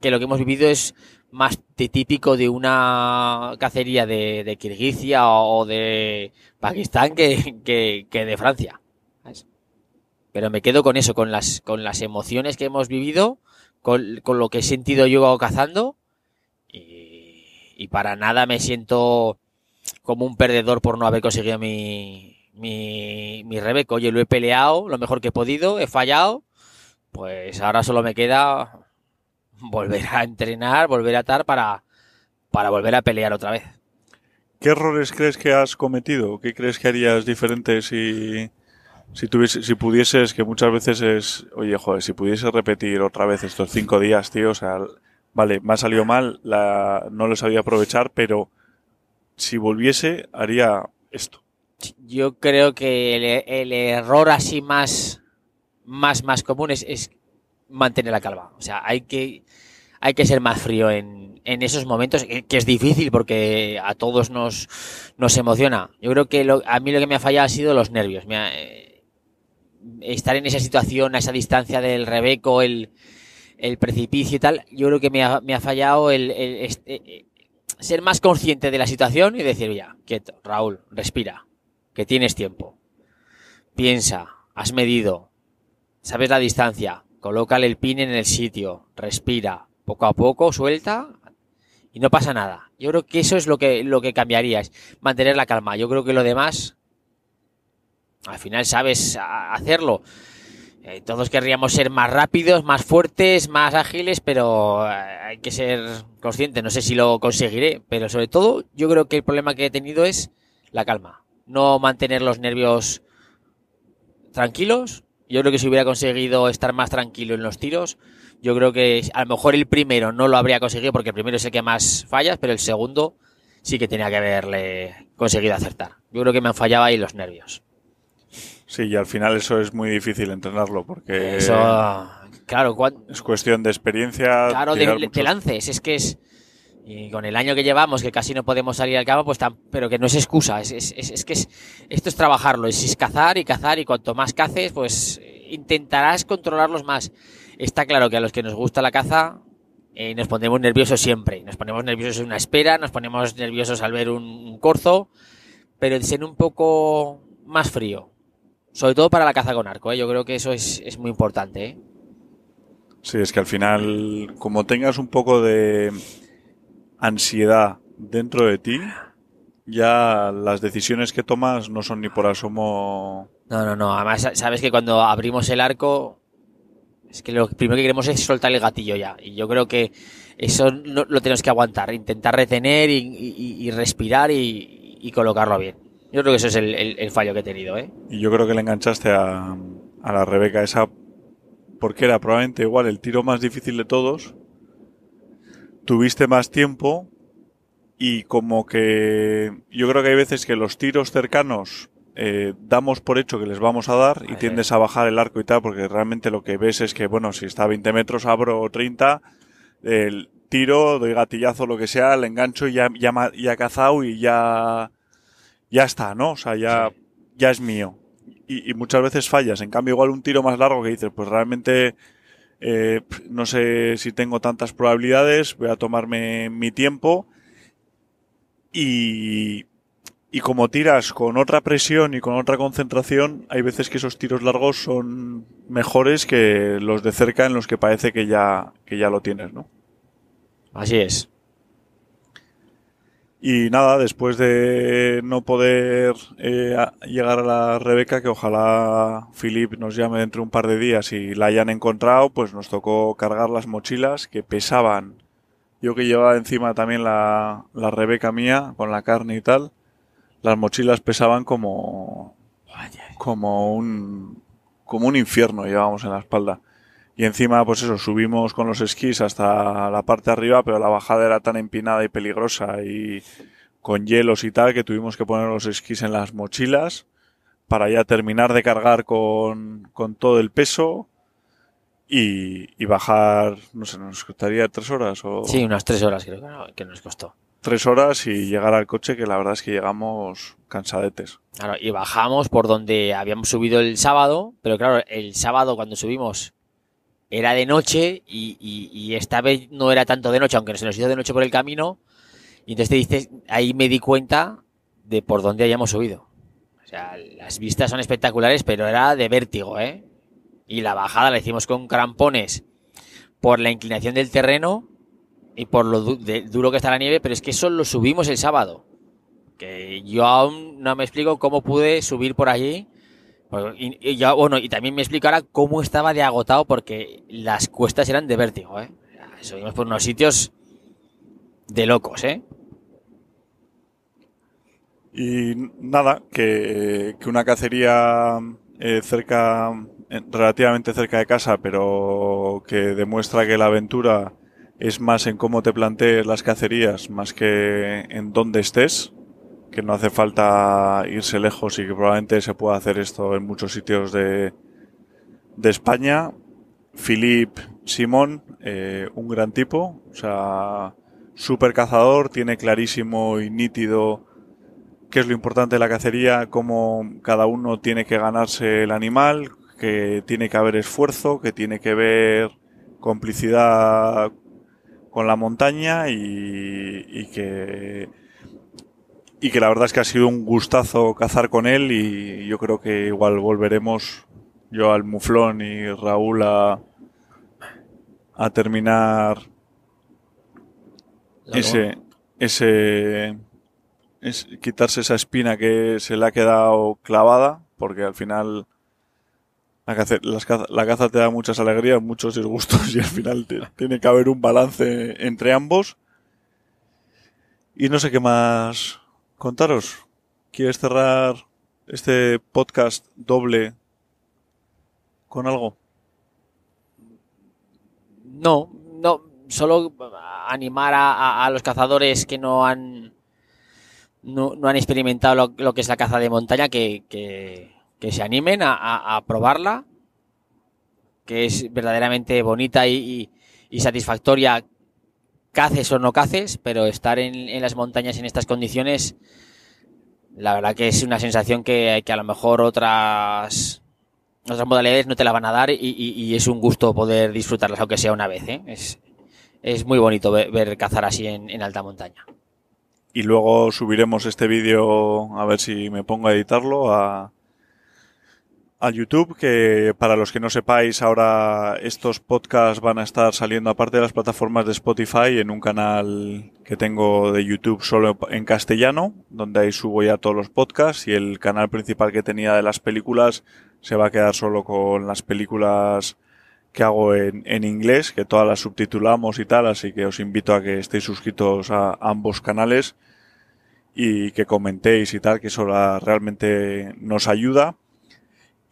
que lo que hemos vivido es más típico de una cacería de, Kirguizia o de Pakistán que, de Francia. Pero me quedo con eso, con las, con las emociones que hemos vivido, con, lo que he sentido yo cazando y, para nada me siento como un perdedor por no haber conseguido mi, mi, mi Rebeco. Oye, lo he peleado lo mejor que he podido, he fallado, pues ahora solo me queda volver a entrenar, volver a atar para, volver a pelear otra vez. ¿Qué errores crees que has cometido? ¿Qué crees que harías diferente si, si, si pudieses, que muchas veces es, oye, joder, si pudiese repetir otra vez estos cinco días, tío, o sea, vale, me ha salido mal, la, no lo sabía aprovechar, pero si volviese, haría esto. Yo creo que el, error así más, más, más común es, es mantener la calma. O sea, hay que hay que ser más frío en, esos momentos, que, es difícil porque a todos nos, nos emociona. Yo creo que a mí lo que me ha fallado ha sido los nervios. Eh, estar en esa situación, a esa distancia del Rebeco, el, precipicio y tal, yo creo que me ha, fallado el, este, eh, ser más consciente de la situación y decir, ya, quieto, Raúl, respira, que tienes tiempo. Piensa, has medido, sabes la distancia, colócale el pin en el sitio, respira, poco a poco, suelta y no pasa nada. Yo creo que eso es lo que, lo que cambiaría, es mantener la calma. Yo creo que lo demás, al final sabes hacerlo. Eh, todos querríamos ser más rápidos, más fuertes, más ágiles, pero eh, hay que ser consciente. No sé si lo conseguiré, pero sobre todo yo creo que el problema que he tenido es la calma. No mantener los nervios tranquilos. Yo creo que si hubiera conseguido estar más tranquilo en los tiros, yo creo que a lo mejor el primero no lo habría conseguido porque el primero sé que más fallas, pero el segundo sí que tenía que haberle conseguido acertar. Yo creo que me han fallado ahí los nervios. Sí, y al final eso es muy difícil entrenarlo porque... Eso, claro. es cuestión de experiencia. Claro, de, lances, es que es... Y con el año que llevamos, que casi no podemos salir al campo, pues pero que no es excusa, es, es, es, es esto es trabajarlo, es, cazar y cazar y cuanto más caces, pues intentarás controlarlos más. Está claro que a los que nos gusta la caza eh, nos ponemos nerviosos siempre. Nos ponemos nerviosos en una espera, nos ponemos nerviosos al ver un, corzo, pero ser un poco más frío. Sobre todo para la caza con arco, eh, yo creo que eso es, muy importante. ¿eh? Sí, es que al final, como tengas un poco de ansiedad dentro de ti, ya las decisiones que tomas no son ni por asomo. No, no, no. Además, sabes que cuando abrimos el arco, es que lo primero que queremos es soltar el gatillo ya. Y yo creo que eso lo tenemos que aguantar, intentar retener y, respirar y, colocarlo bien. Yo creo que eso es el, fallo que he tenido. ¿eh? Y yo creo que le enganchaste a, a la Rebeca esa porque era probablemente igual el tiro más difícil de todos. Tuviste más tiempo y como que yo creo que hay veces que los tiros cercanos eh, damos por hecho que les vamos a dar y tiendes a bajar el arco y tal, porque realmente lo que ves es que, bueno, si está a 20 metros, abro 30, el tiro, doy gatillazo, lo que sea, el engancho y ya, ya, cazado y ya, ya está, ¿no? O sea, ya, ya es mío. Y, muchas veces fallas. En cambio, igual un tiro más largo que dices, pues realmente eh, no sé si tengo tantas probabilidades, voy a tomarme mi tiempo y, y como tiras con otra presión y con otra concentración, hay veces que esos tiros largos son mejores que los de cerca en los que parece que ya, ya lo tienes, ¿no? Así es. Y nada, después de no poder eh, llegar a la Rebeca, que ojalá Philip nos llame dentro de un par de días y la hayan encontrado, pues nos tocó cargar las mochilas que pesaban. Yo que llevaba encima también la, la Rebeca mía, con la carne y tal, las mochilas pesaban como, como un, como un infierno llevábamos en la espalda. Y encima, pues eso, subimos con los esquís hasta la parte de arriba, pero la bajada era tan empinada y peligrosa y con hielos y tal que tuvimos que poner los esquís en las mochilas para ya terminar de cargar con, todo el peso y, bajar, no sé, nos costaría tres horas o... Sí, unas tres horas creo que nos costó tres horas y llegar al coche, que la verdad es que llegamos cansadetes. Claro, y bajamos por donde habíamos subido el sábado, pero claro, el sábado cuando subimos era de noche y, y, y esta vez no era tanto de noche, aunque se nos hizo de noche por el camino. Y entonces te dices, ahí me di cuenta de por dónde habíamos subido. O sea, las vistas son espectaculares, pero era de vértigo, ¿eh? Y la bajada la hicimos con crampones por la inclinación del terreno y por lo duro que está la nieve, pero es que eso lo subimos el sábado. Que yo aún no me explico cómo pude subir por allí. Y, y también me explico ahora cómo estaba de agotado porque las cuestas eran de vértigo, ¿eh? Subimos por unos sitios de locos, ¿eh? Y nada, que, una cacería eh, cerca, eh, relativamente cerca de casa, pero que demuestra que la aventura es más en cómo te plantees las cacerías, más que en dónde estés, que no hace falta irse lejos y que probablemente se pueda hacer esto en muchos sitios de, de España. Philippe Simón, eh, un gran tipo, o sea, super cazador, tiene clarísimo y nítido qué es lo importante de la cacería, cómo cada uno tiene que ganarse el animal, que tiene que haber esfuerzo, que tiene que haber complicidad con la montaña y, que y que la verdad es que ha sido un gustazo cazar con él y yo creo que igual volveremos yo al muflón y Raúl a, a terminar ese, ese quitarse esa espina que se le ha quedado clavada porque al final la caza, te da muchas alegrías, muchos disgustos y al final tiene que haber un balance entre ambos. Y no sé qué más contaros. ¿Quieres cerrar este podcast doble con algo? No, no, solo animar a, los cazadores que no han no, han experimentado lo, que es la caza de montaña que que se animen a, probarla, que es verdaderamente bonita y, satisfactoria, caces o no caces, pero estar en, las montañas en estas condiciones, la verdad que es una sensación que, que a lo mejor otras, modalidades no te la van a dar y, es un gusto poder disfrutarlas, aunque sea una vez. ¿eh? Es, muy bonito ver, cazar así en, en alta montaña y luego subiremos este vídeo a ver si me pongo a editarlo a, a YouTube, que para los que no sepáis, ahora estos podcasts van a estar saliendo aparte de las plataformas de Spotify en un canal que tengo de YouTube solo en castellano, donde ahí subo ya todos los podcasts y el canal principal que tenía de las películas se va a quedar solo con las películas que hago en, en inglés, que todas las subtitulamos y tal, así que os invito a que estéis suscritos a ambos canales y que comentéis y tal, que eso realmente nos ayuda.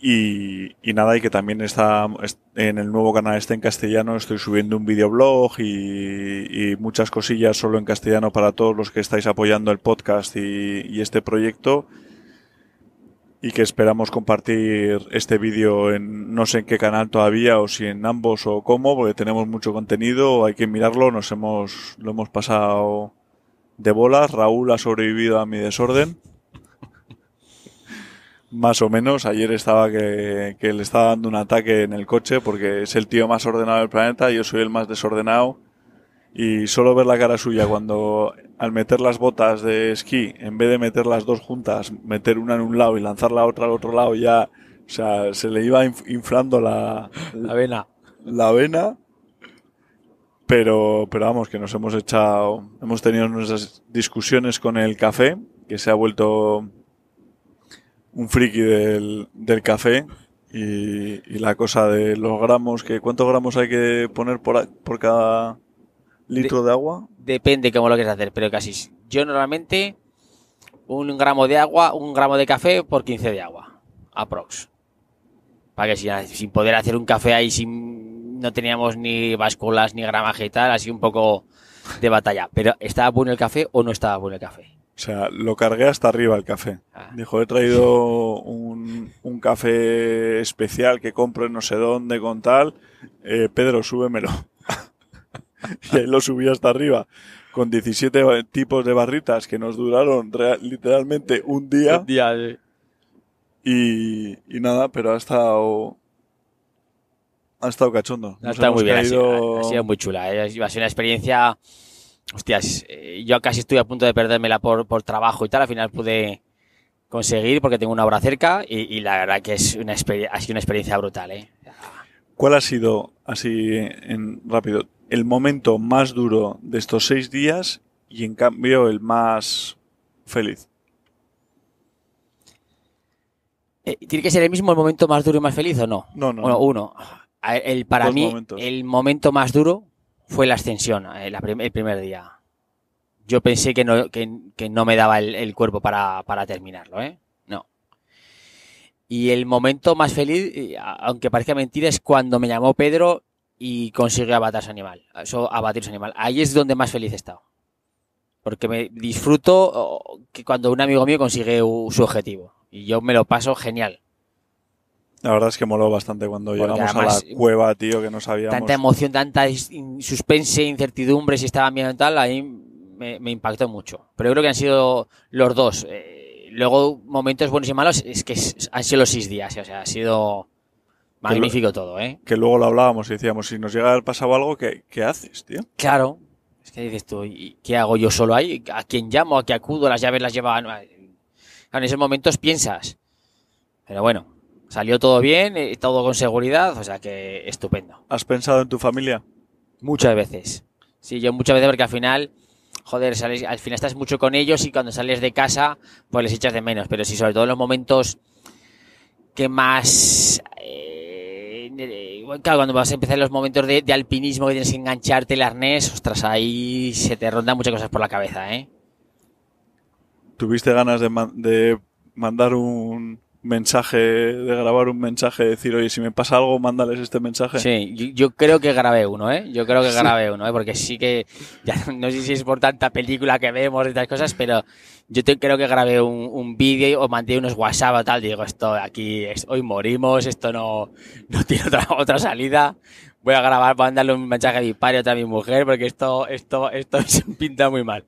Y, nada, y que también está en el nuevo canal este en castellano, estoy subiendo un videoblog y, y muchas cosillas solo en castellano para todos los que estáis apoyando el podcast y, y este proyecto. Y que esperamos compartir este vídeo en no sé en qué canal todavía o si en ambos o cómo, porque tenemos mucho contenido, hay que mirarlo, nos hemos, lo hemos pasado de bolas, Raúl ha sobrevivido a mi desorden. Más o menos, ayer estaba que, le estaba dando un ataque en el coche porque es el tío más ordenado del planeta, yo soy el más desordenado y solo ver la cara suya cuando al meter las botas de esquí, en vez de meter las dos juntas, meter una en un lado y lanzar la otra al otro lado, ya, se le iba inflando la, la vena. La vena. Pero, pero vamos, que nos hemos echado, hemos tenido nuestras discusiones con el café, que se ha vuelto un friki del, del café y, la cosa de los gramos, que ¿cuántos gramos hay que poner por, por cada litro de, agua? Depende cómo lo quieras hacer, pero casi. Yo normalmente un gramo de agua, un gramo de café por 15 de agua, aprox. Para que sin, sin poder hacer un café ahí sin, no teníamos ni básculas ni gramaje y tal, así un poco de batalla. Pero ¿estaba bueno el café o no estaba bueno el café? O sea, lo cargué hasta arriba el café. Ah. Dijo, he traído un, café especial que compro en no sé dónde con tal. Eh, Pedro, súbemelo. y ahí lo subí hasta arriba. Con 17 tipos de barritas que nos duraron literalmente un día. Un día y, nada, pero ha estado ha estado cachondo. ha muy bien, ha, sido, muy chula. Eh. Ha sido una experiencia hostias, eh, yo casi estoy a punto de perdérmela por, por trabajo y tal, al final pude conseguir porque tengo una obra cerca y, la verdad que es una ha sido una experiencia brutal. Eh. ¿Cuál ha sido, así en rápido, el momento más duro de estos seis días y en cambio el más feliz? Eh, ¿Tiene que ser el mismo el momento más duro y más feliz o no? No, no. Bueno, uno. El, para mí, el momento más duro fue la ascensión, eh, el, primer día. Yo pensé que no, que, no me daba el, cuerpo para, terminarlo, ¿eh? No. Y el momento más feliz, eh, aunque parezca mentira, es cuando me llamó Pedro y consiguió abatir su animal. animal. Ahí es donde más feliz he estado. Porque me disfruto que cuando un amigo mío consigue su objetivo. Y yo me lo paso genial. La verdad es que moló bastante cuando llegamos a la cueva, tío, que no sabíamos. Tanta emoción, tanta suspense, incertidumbre, si estaba bien o tal, ahí me, impactó mucho. Pero creo que han sido los dos. Eh, luego, momentos buenos y malos, es que han sido los seis días, o sea, ha sido magnífico todo, ¿eh? Que luego lo hablábamos y decíamos, si nos llega el pasado algo, ¿qué, haces, tío? Claro. Es que dices tú, qué hago yo solo ahí? ¿A quién llamo? ¿A qué acudo? Las llaves las llevan. En esos momentos piensas. Pero bueno, Salió todo bien, eh, todo con seguridad, o sea que estupendo. ¿Has pensado en tu familia? Muchas veces. Sí, yo muchas veces porque al final, joder, sales, al final estás mucho con ellos y cuando sales de casa, pues les echas de menos. Pero sí, sobre todo en los momentos que más... Eh, eh, claro, cuando vas a empezar los momentos de, alpinismo que tienes que engancharte el arnés, ostras, ahí se te rondan muchas cosas por la cabeza, ¿eh? ¿Tuviste ganas de mandar un, mensaje, de grabar un mensaje, decir, oye, si me pasa algo, mándales este mensaje. Sí, yo, creo que grabé uno, ¿eh? Yo creo que grabé uno, ¿eh? Porque sí que, ya, no sé si es por tanta película que vemos y estas cosas, pero yo creo que grabé un, un vídeo o mandé unos WhatsApp o tal, digo, esto aquí, es, hoy morimos, esto no, no tiene otra, otra salida. Voy a grabar, mandarle un mensaje a mi padre otra a mi mujer, porque esto, esto, esto se pinta muy mal.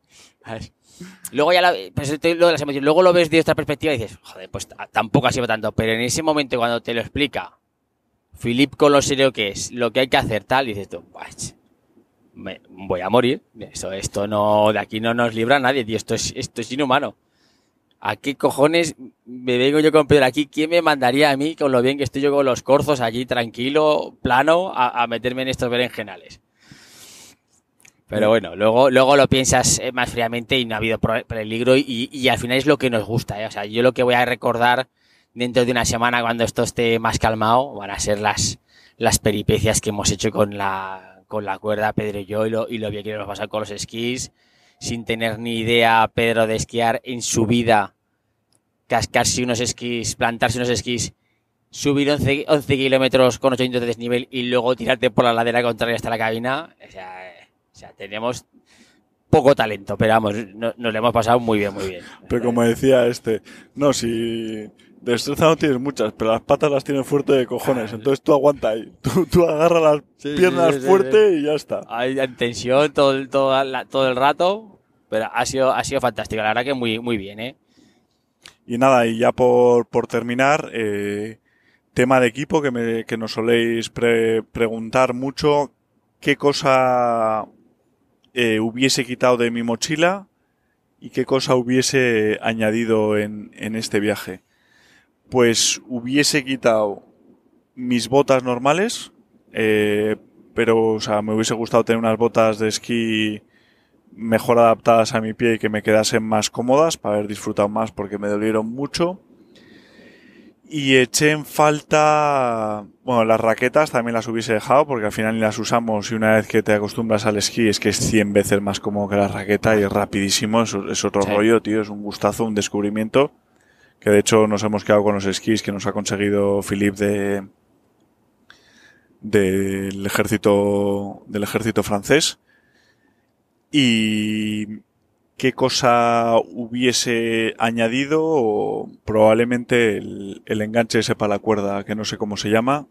Luego ya la, pues, lo de las emociones, luego lo ves de otra perspectiva y dices, joder, pues tampoco ha sido tanto. Pero en ese momento cuando te lo explica Filip con lo serio que es, lo que hay que hacer tal, dices tú, me, voy a morir. Esto, esto no, de aquí no nos libra nadie, tío. Esto es, esto es inhumano. ¿A qué cojones me vengo yo con Pedro aquí? ¿Quién me mandaría a mí con lo bien que estoy yo con los corzos allí tranquilo, plano, a, a meterme en estos berenjenales? Pero mm. bueno, luego, luego lo piensas eh, más fríamente y no ha habido peligro y, y al final es lo que nos gusta. Eh. O sea, yo lo que voy a recordar dentro de una semana cuando esto esté más calmado van a ser las, las peripecias que hemos hecho con la, con la cuerda Pedro y yo y lo, y lo que nos pasar con los esquís sin tener ni idea Pedro de esquiar en su vida, cascarse unos esquís, plantarse unos esquís subir 11, 11 kilómetros con 800 de desnivel y luego tirarte por la ladera contraria hasta la cabina, o sea, o sea, tenemos poco talento, pero vamos, nos lo hemos pasado muy bien, muy bien. Pero como decía este, no, si destreza no tienes muchas, pero las patas las tienes fuerte de cojones, entonces tú aguanta ahí, tú, tú agarras las piernas fuerte y ya está. Hay tensión todo, todo, todo el rato, pero ha sido, ha sido fantástico, la verdad que muy, muy bien, ¿eh? Y nada, y ya por, terminar, eh, tema de equipo que, me, nos soléis preguntar mucho, ¿qué cosa eh, hubiese quitado de mi mochila y qué cosa hubiese añadido en, este viaje. Pues hubiese quitado mis botas normales, eh, pero me hubiese gustado tener unas botas de esquí mejor adaptadas a mi pie y que me quedasen más cómodas para haber disfrutado más porque me dolieron mucho y eché en falta, bueno, las raquetas también las hubiese dejado porque al final ni las usamos y una vez que te acostumbras al esquí es que es 100 veces más cómodo que la raqueta y es rapidísimo, es, otro rollo, tío, es un gustazo, un descubrimiento, que de hecho nos hemos quedado con los esquís que nos ha conseguido Philippe de del ejército del ejército francés y qué cosa hubiese añadido probablemente el, enganche ese para la cuerda, que no sé cómo se llama.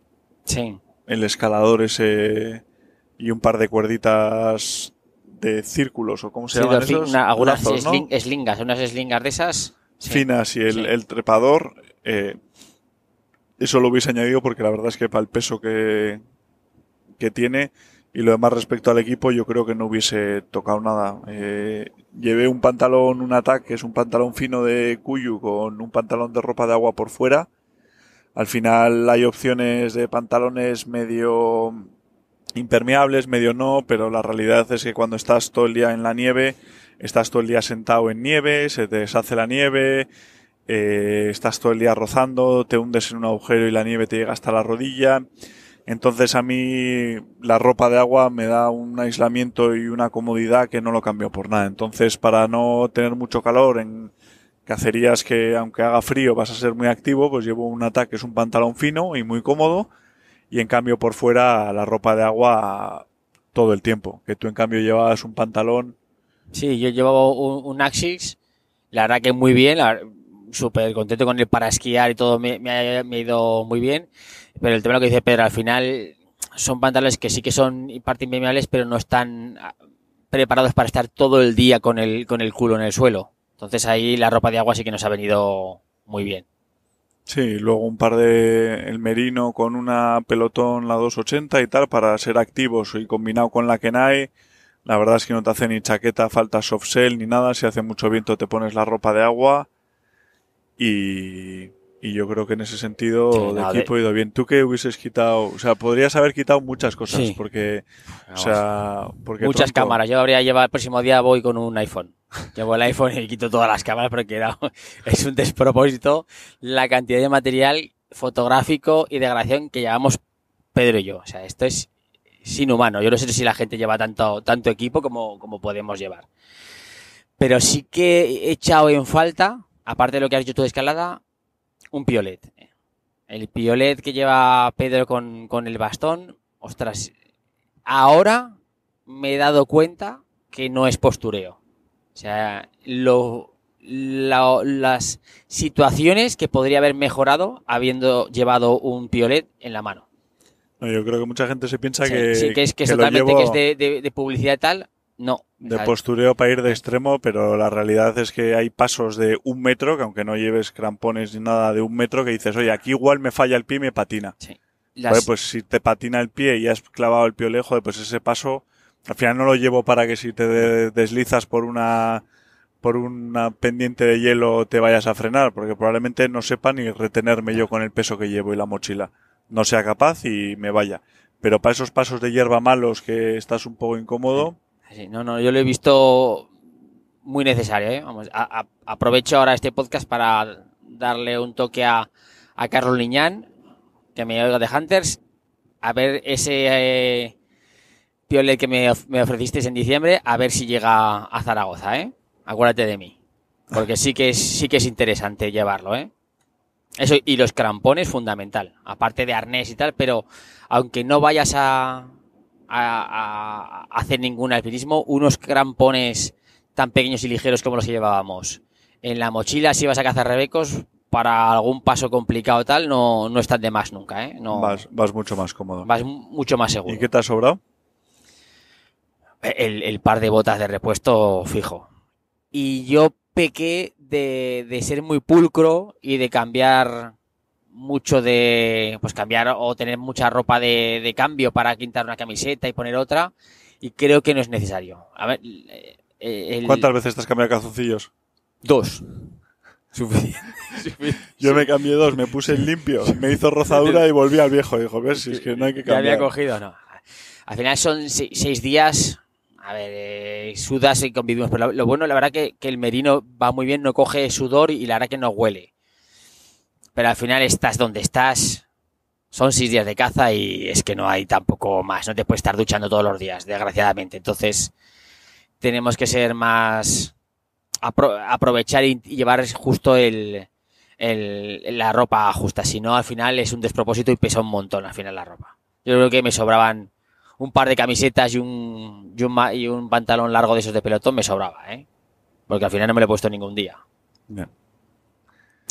Sí. El escalador ese y un par de cuerditas de círculos o cómo se sí, llaman esos. algunas slingas, unas slingas de esas. Finas y el, trepador. Eh, eso lo hubiese añadido porque la verdad es que para el peso que, que tiene, y lo demás respecto al equipo, yo creo que no hubiese tocado nada. Eh, llevé un pantalón, un ataque, es un pantalón fino de cuyu con un pantalón de ropa de agua por fuera. Al final hay opciones de pantalones medio impermeables, medio no, pero la realidad es que cuando estás todo el día en la nieve, estás todo el día sentado en nieve, se te deshace la nieve, eh, estás todo el día rozando, te hundes en un agujero y la nieve te llega hasta la rodilla. Entonces a mí la ropa de agua me da un aislamiento y una comodidad que no lo cambio por nada. Entonces para no tener mucho calor en cacerías que aunque haga frío vas a ser muy activo, pues llevo un ataque, es un pantalón fino y muy cómodo. Y en cambio por fuera la ropa de agua todo el tiempo. Que tú en cambio llevabas un pantalón. Sí, yo llevaba un, un Axis. La verdad que muy bien. Súper contento con el para esquiar y todo me ha ido muy bien pero el tema lo que dice Pedro, al final son pantalones que sí que son parte impermeables, pero no están ah, preparados para estar todo el día con el, con el culo en el suelo. Entonces ahí la ropa de agua sí que nos ha venido muy bien. Sí, luego un par de el merino con una pelotón la 280 y tal para ser activos y combinado con la Kenai. La verdad es que no te hace ni chaqueta, falta soft ni nada. Si hace mucho viento te pones la ropa de agua y y yo creo que en ese sentido el equipo ha ido bien. ¿Tú qué hubieses quitado? O sea, podrías haber quitado muchas cosas, porque, o sea, porque muchas cámaras. Yo habría llevado el próximo día voy con un iPhone. Llevo el iPhone y quito todas las cámaras porque es un despropósito la cantidad de material fotográfico y de grabación que llevamos Pedro y yo. O sea, esto es sin humano. Yo no sé si la gente lleva tanto, tanto equipo como, como podemos llevar. Pero sí que he echado en falta, aparte de lo que has hecho tú de escalada, un piolet. El piolet que lleva Pedro con, el bastón, ostras, ahora me he dado cuenta que no es postureo. O sea, lo, las situaciones que podría haber mejorado habiendo llevado un piolet en la mano. yo creo que mucha gente se piensa que, sí, es, que, que es de, de, publicidad tal. No. De postureo para ir de extremo, pero la realidad es que hay pasos de un metro, que aunque no lleves crampones ni nada de un metro, que dices, oye, aquí igual me falla el pie y me patina. Sí. pues si te patina el pie y has clavado el pie lejos pues ese paso, al final no lo llevo para que si te deslizas por una por una pendiente de hielo te vayas a frenar, porque probablemente no sepa ni retenerme yo con el peso que llevo y la mochila. No sea capaz y me vaya. Pero para esos pasos de hierba malos que estás un poco incómodo, no, no, yo lo he visto muy necesario. ¿eh? Vamos, a, aprovecho ahora este podcast para darle un toque a, Carlos Liñán, que me oiga de Hunters, a ver ese eh, piole que me, ofreciste en diciembre, a ver si llega a Zaragoza, ¿eh? Acuérdate de mí. Porque sí que es, sí que es interesante llevarlo, ¿eh? Eso, y los crampones fundamental, aparte de arnés y tal, pero aunque no vayas a, a, hacer ningún alpinismo, unos crampones tan pequeños y ligeros como los que llevábamos. En la mochila, si vas a cazar rebecos, para algún paso complicado tal, no, no están de más nunca. ¿eh? vas, mucho más cómodo. Vas mucho más seguro. ¿Y qué te ha sobrado? El, par de botas de repuesto fijo. Y yo pequé de, de ser muy pulcro y de cambiar mucho de pues cambiar o tener mucha ropa de, cambio para quitar una camiseta y poner otra y creo que no es necesario. A ver, eh, eh, ¿cuántas veces estás cambiando cambiado calzoncillos? Dos. Suficiente. Yo me cambié dos, me puse en limpio, me hizo rozadura y volví al viejo. Dijo, ver si es que no hay que cambiar. Ya había cogido, no. Al final son seis días, a ver, eh, sudas y convivimos. Pero lo bueno, la verdad que, que el merino va muy bien, no coge sudor y la verdad que no huele. Pero al final estás donde estás. Son seis días de caza y es que no hay tampoco más. No te puedes estar duchando todos los días, desgraciadamente. Entonces, tenemos que ser más. aprovechar y llevar justo el, la ropa justa. Si no, al final es un despropósito y pesa un montón al final la ropa. Yo creo que me sobraban un par de camisetas y un, y un, y un pantalón largo de esos de pelotón, me sobraba, ¿eh? Porque al final no me lo he puesto ningún día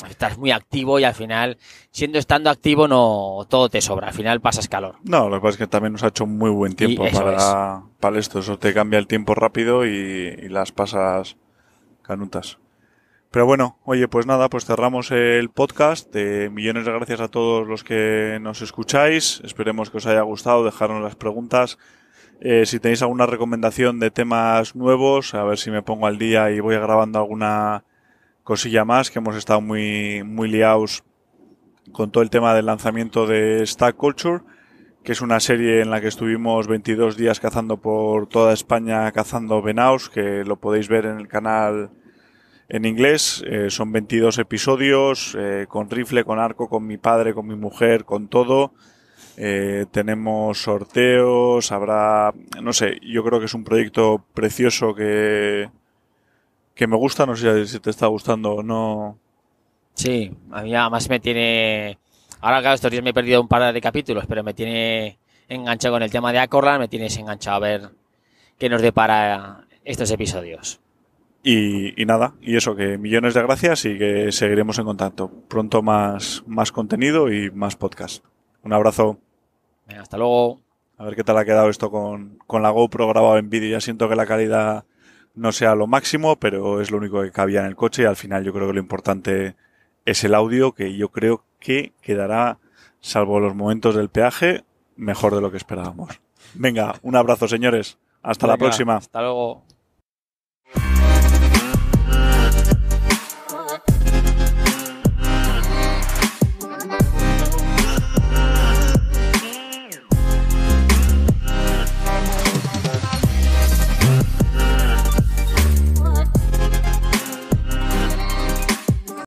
estás muy activo y al final, siendo estando activo, no todo te sobra. Al final pasas calor. No, lo que pasa es que también nos ha hecho muy buen tiempo para, para esto. Eso te cambia el tiempo rápido y, las pasas canutas. Pero bueno, oye, pues nada, pues cerramos el podcast. De millones de gracias a todos los que nos escucháis. Esperemos que os haya gustado. Dejaron las preguntas. Eh, si tenéis alguna recomendación de temas nuevos, a ver si me pongo al día y voy grabando alguna cosilla más, que hemos estado muy, muy liados con todo el tema del lanzamiento de Stack Culture, que es una serie en la que estuvimos 22 días cazando por toda España, cazando Venaus, que lo podéis ver en el canal en inglés. Eh, son 22 episodios, eh, con rifle, con arco, con mi padre, con mi mujer, con todo. Eh, tenemos sorteos, habrá, no sé, yo creo que es un proyecto precioso que, que me gusta, no sé si te está gustando o no. Sí, a mí además me tiene. Ahora, claro, estos días me he perdido un par de capítulos, pero me tiene enganchado con el tema de Acorlan, me tienes enganchado a ver qué nos depara estos episodios. Y, nada, y eso, que millones de gracias y que seguiremos en contacto. Pronto más, más contenido y más podcast. Un abrazo. hasta luego. A ver qué tal ha quedado esto con, con la GoPro grabado en vídeo. Ya siento que la calidad no sea lo máximo, pero es lo único que cabía en el coche. Y al final yo creo que lo importante es el audio, que yo creo que quedará, salvo los momentos del peaje, mejor de lo que esperábamos. Venga, un abrazo, señores. Hasta la próxima. Hasta luego.